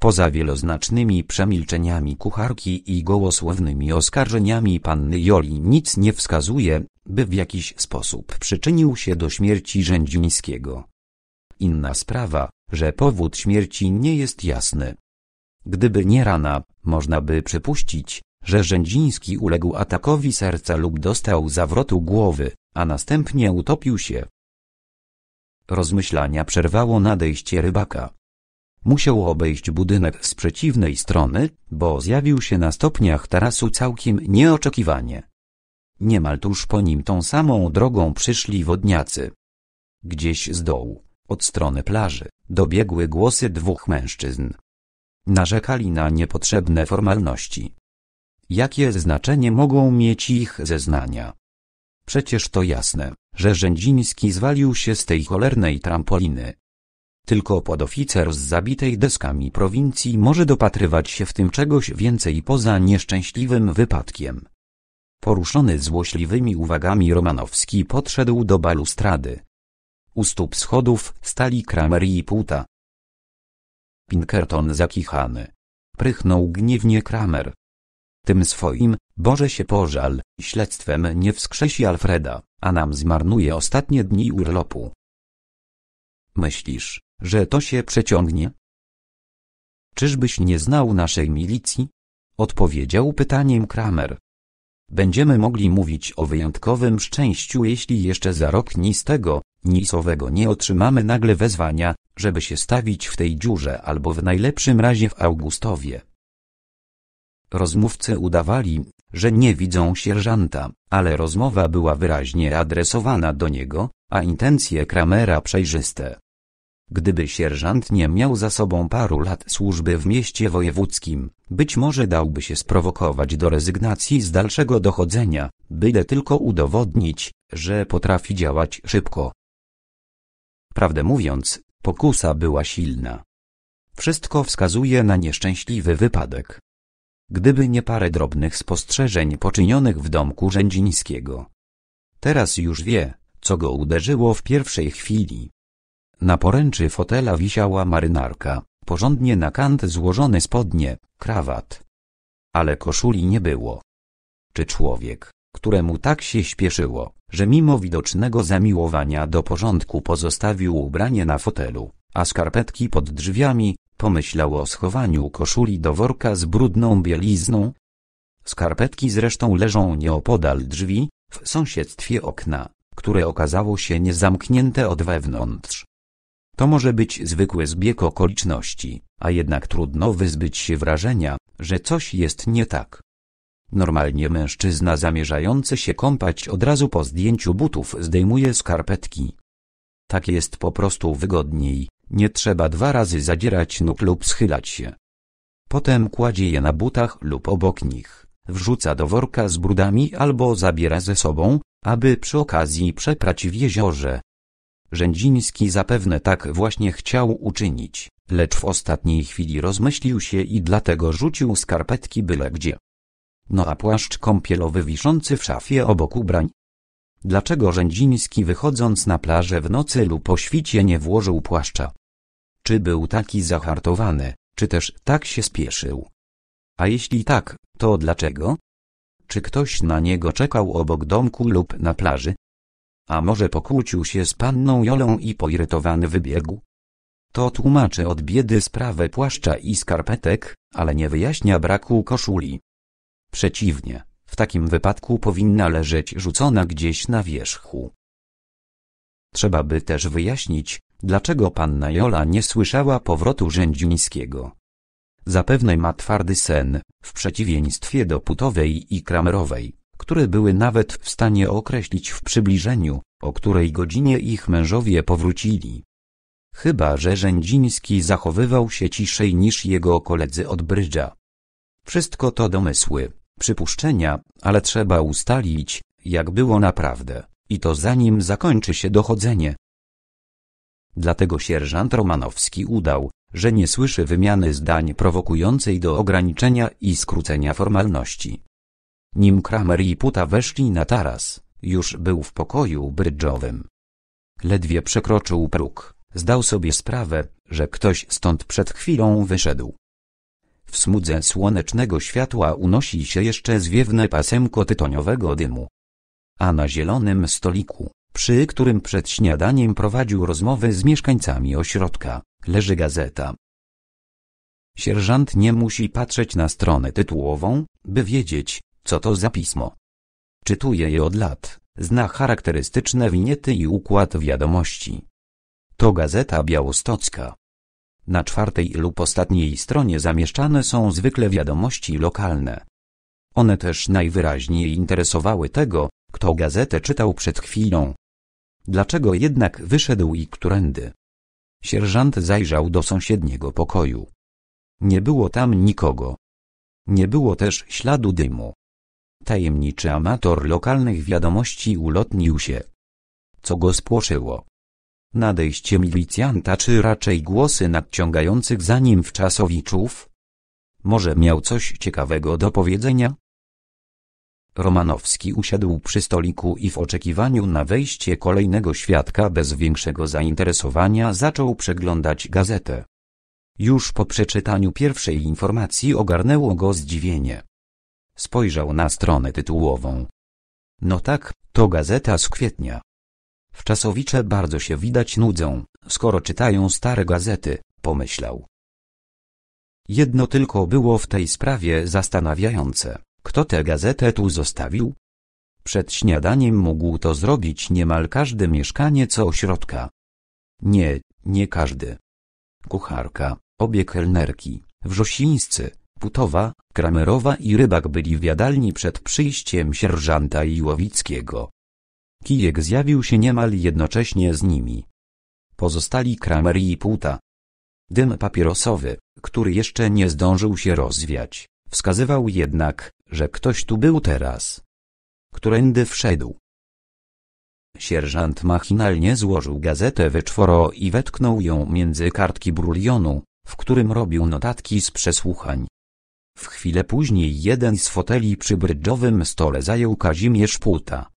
Poza wieloznacznymi przemilczeniami kucharki i gołosłownymi oskarżeniami panny Joli nic nie wskazuje, by w jakiś sposób przyczynił się do śmierci Rzędzińskiego. Inna sprawa, że powód śmierci nie jest jasny. Gdyby nie rana, można by przypuścić, że Rzędziński uległ atakowi serca lub dostał zawrotu głowy, a następnie utopił się. Rozmyślania przerwało nadejście rybaka. Musiał obejść budynek z przeciwnej strony, bo zjawił się na stopniach tarasu całkiem nieoczekiwanie. Niemal tuż po nim tą samą drogą przyszli wodniacy. Gdzieś z dołu, od strony plaży, dobiegły głosy dwóch mężczyzn, Narzekali na niepotrzebne formalności. Jakie znaczenie mogą mieć ich zeznania? Przecież to jasne, że Rzędziński zwalił się z tej cholernej trampoliny. Tylko podoficer z zabitej deskami prowincji może dopatrywać się w tym czegoś więcej poza nieszczęśliwym wypadkiem. Poruszony złośliwymi uwagami Romanowski podszedł do balustrady. U stóp schodów stali Kramer i Puta, Pinkerton zakichany. Prychnął gniewnie Kramer. Tym swoim, Boże się pożal, śledztwem nie wskrzesi Alfreda, a nam zmarnuje ostatnie dni urlopu. Myślisz, że to się przeciągnie? Czyżbyś nie znał naszej milicji? Odpowiedział pytaniem Kramer. Będziemy mogli mówić o wyjątkowym szczęściu, jeśli jeszcze za rok z tego, Nisowego nie otrzymamy nagle wezwania, żeby się stawić w tej dziurze albo w najlepszym razie w Augustowie. Rozmówcy udawali, że nie widzą sierżanta, ale rozmowa była wyraźnie adresowana do niego, a intencje Kramera przejrzyste. Gdyby sierżant nie miał za sobą paru lat służby w mieście wojewódzkim, być może dałby się sprowokować do rezygnacji z dalszego dochodzenia, byle tylko udowodnić, że potrafi działać szybko. Prawdę mówiąc, pokusa była silna. Wszystko wskazuje na nieszczęśliwy wypadek. Gdyby nie parę drobnych spostrzeżeń poczynionych w domku Rzędzińskiego. Teraz już wie, co go uderzyło w pierwszej chwili. Na poręczy fotela wisiała marynarka, porządnie na kant złożone spodnie, krawat. Ale koszuli nie było. Czy człowiek, któremu tak się śpieszyło, że mimo widocznego zamiłowania do porządku pozostawił ubranie na fotelu, a skarpetki pod drzwiami, pomyślał o schowaniu koszuli do worka z brudną bielizną. Skarpetki zresztą leżą nieopodal drzwi, w sąsiedztwie okna, które okazało się niezamknięte od wewnątrz. To może być zwykły zbieg okoliczności, a jednak trudno wyzbyć się wrażenia, że coś jest nie tak. Normalnie mężczyzna zamierzający się kąpać od razu po zdjęciu butów zdejmuje skarpetki. Tak jest po prostu wygodniej, nie trzeba dwa razy zadzierać nóg lub schylać się. Potem kładzie je na butach lub obok nich, wrzuca do worka z brudami albo zabiera ze sobą, aby przy okazji przeprać w jeziorze. Rzędziński zapewne tak właśnie chciał uczynić, lecz w ostatniej chwili rozmyślił się i dlatego rzucił skarpetki byle gdzie. No a płaszcz kąpielowy wiszący w szafie obok ubrań. Dlaczego Rzędziński wychodząc na plażę w nocy lub po świcie nie włożył płaszcza? Czy był taki zahartowany, czy też tak się spieszył? A jeśli tak, to dlaczego? Czy ktoś na niego czekał obok domku lub na plaży? A może pokłócił się z panną Jolą i poirytowany wybiegł? To tłumaczy od biedy sprawę płaszcza i skarpetek, ale nie wyjaśnia braku koszuli. Przeciwnie, w takim wypadku powinna leżeć rzucona gdzieś na wierzchu. Trzeba by też wyjaśnić, dlaczego panna Jola nie słyszała powrotu Rzędzińskiego. Zapewne ma twardy sen, w przeciwieństwie do Putowej i Kramerowej, które były nawet w stanie określić w przybliżeniu, o której godzinie ich mężowie powrócili. Chyba, że Rzędziński zachowywał się ciszej niż jego koledzy od Brydża. Wszystko to domysły przypuszczenia, ale trzeba ustalić, jak było naprawdę, i to zanim zakończy się dochodzenie. Dlatego sierżant Romanowski udał, że nie słyszy wymiany zdań prowokującej do ograniczenia i skrócenia formalności. Nim Kramer i Puta weszli na taras, już był w pokoju brydżowym. Ledwie przekroczył próg, zdał sobie sprawę, że ktoś stąd przed chwilą wyszedł. W smudze słonecznego światła unosi się jeszcze zwiewne pasemko tytoniowego dymu. A na zielonym stoliku, przy którym przed śniadaniem prowadził rozmowy z mieszkańcami ośrodka, leży gazeta. Sierżant nie musi patrzeć na stronę tytułową, by wiedzieć, co to za pismo. Czytuje je od lat, zna charakterystyczne winiety i układ wiadomości. To gazeta białostocka, na czwartej lub ostatniej stronie zamieszczane są zwykle wiadomości lokalne. One też najwyraźniej interesowały tego, kto gazetę czytał przed chwilą. Dlaczego jednak wyszedł i którędy? Sierżant zajrzał do sąsiedniego pokoju. Nie było tam nikogo. Nie było też śladu dymu. Tajemniczy amator lokalnych wiadomości ulotnił się. Co go spłoszyło? nadejście milicjanta czy raczej głosy nadciągających za nim wczasowiczów? Może miał coś ciekawego do powiedzenia? Romanowski usiadł przy stoliku i w oczekiwaniu na wejście kolejnego świadka bez większego zainteresowania zaczął przeglądać gazetę. Już po przeczytaniu pierwszej informacji ogarnęło go zdziwienie. Spojrzał na stronę tytułową. No tak, to gazeta z kwietnia. Wczasowicze bardzo się widać nudzą, skoro czytają stare gazety, pomyślał. Jedno tylko było w tej sprawie zastanawiające. Kto tę gazetę tu zostawił? Przed śniadaniem mógł to zrobić niemal każdy mieszkaniec ośrodka. Nie, nie każdy. Kucharka, obie kelnerki, wrzosińscy, Putowa, Kramerowa i Rybak byli w jadalni przed przyjściem sierżanta Iłowickiego. Kijek zjawił się niemal jednocześnie z nimi. Pozostali Kramer i Puta. Dym papierosowy, który jeszcze nie zdążył się rozwiać, wskazywał jednak, że ktoś tu był teraz. Którędy wszedł. Sierżant machinalnie złożył gazetę wyczworo i wetknął ją między kartki brulionu, w którym robił notatki z przesłuchań. W chwilę później jeden z foteli przy brydżowym stole zajął Kazimierz Puta.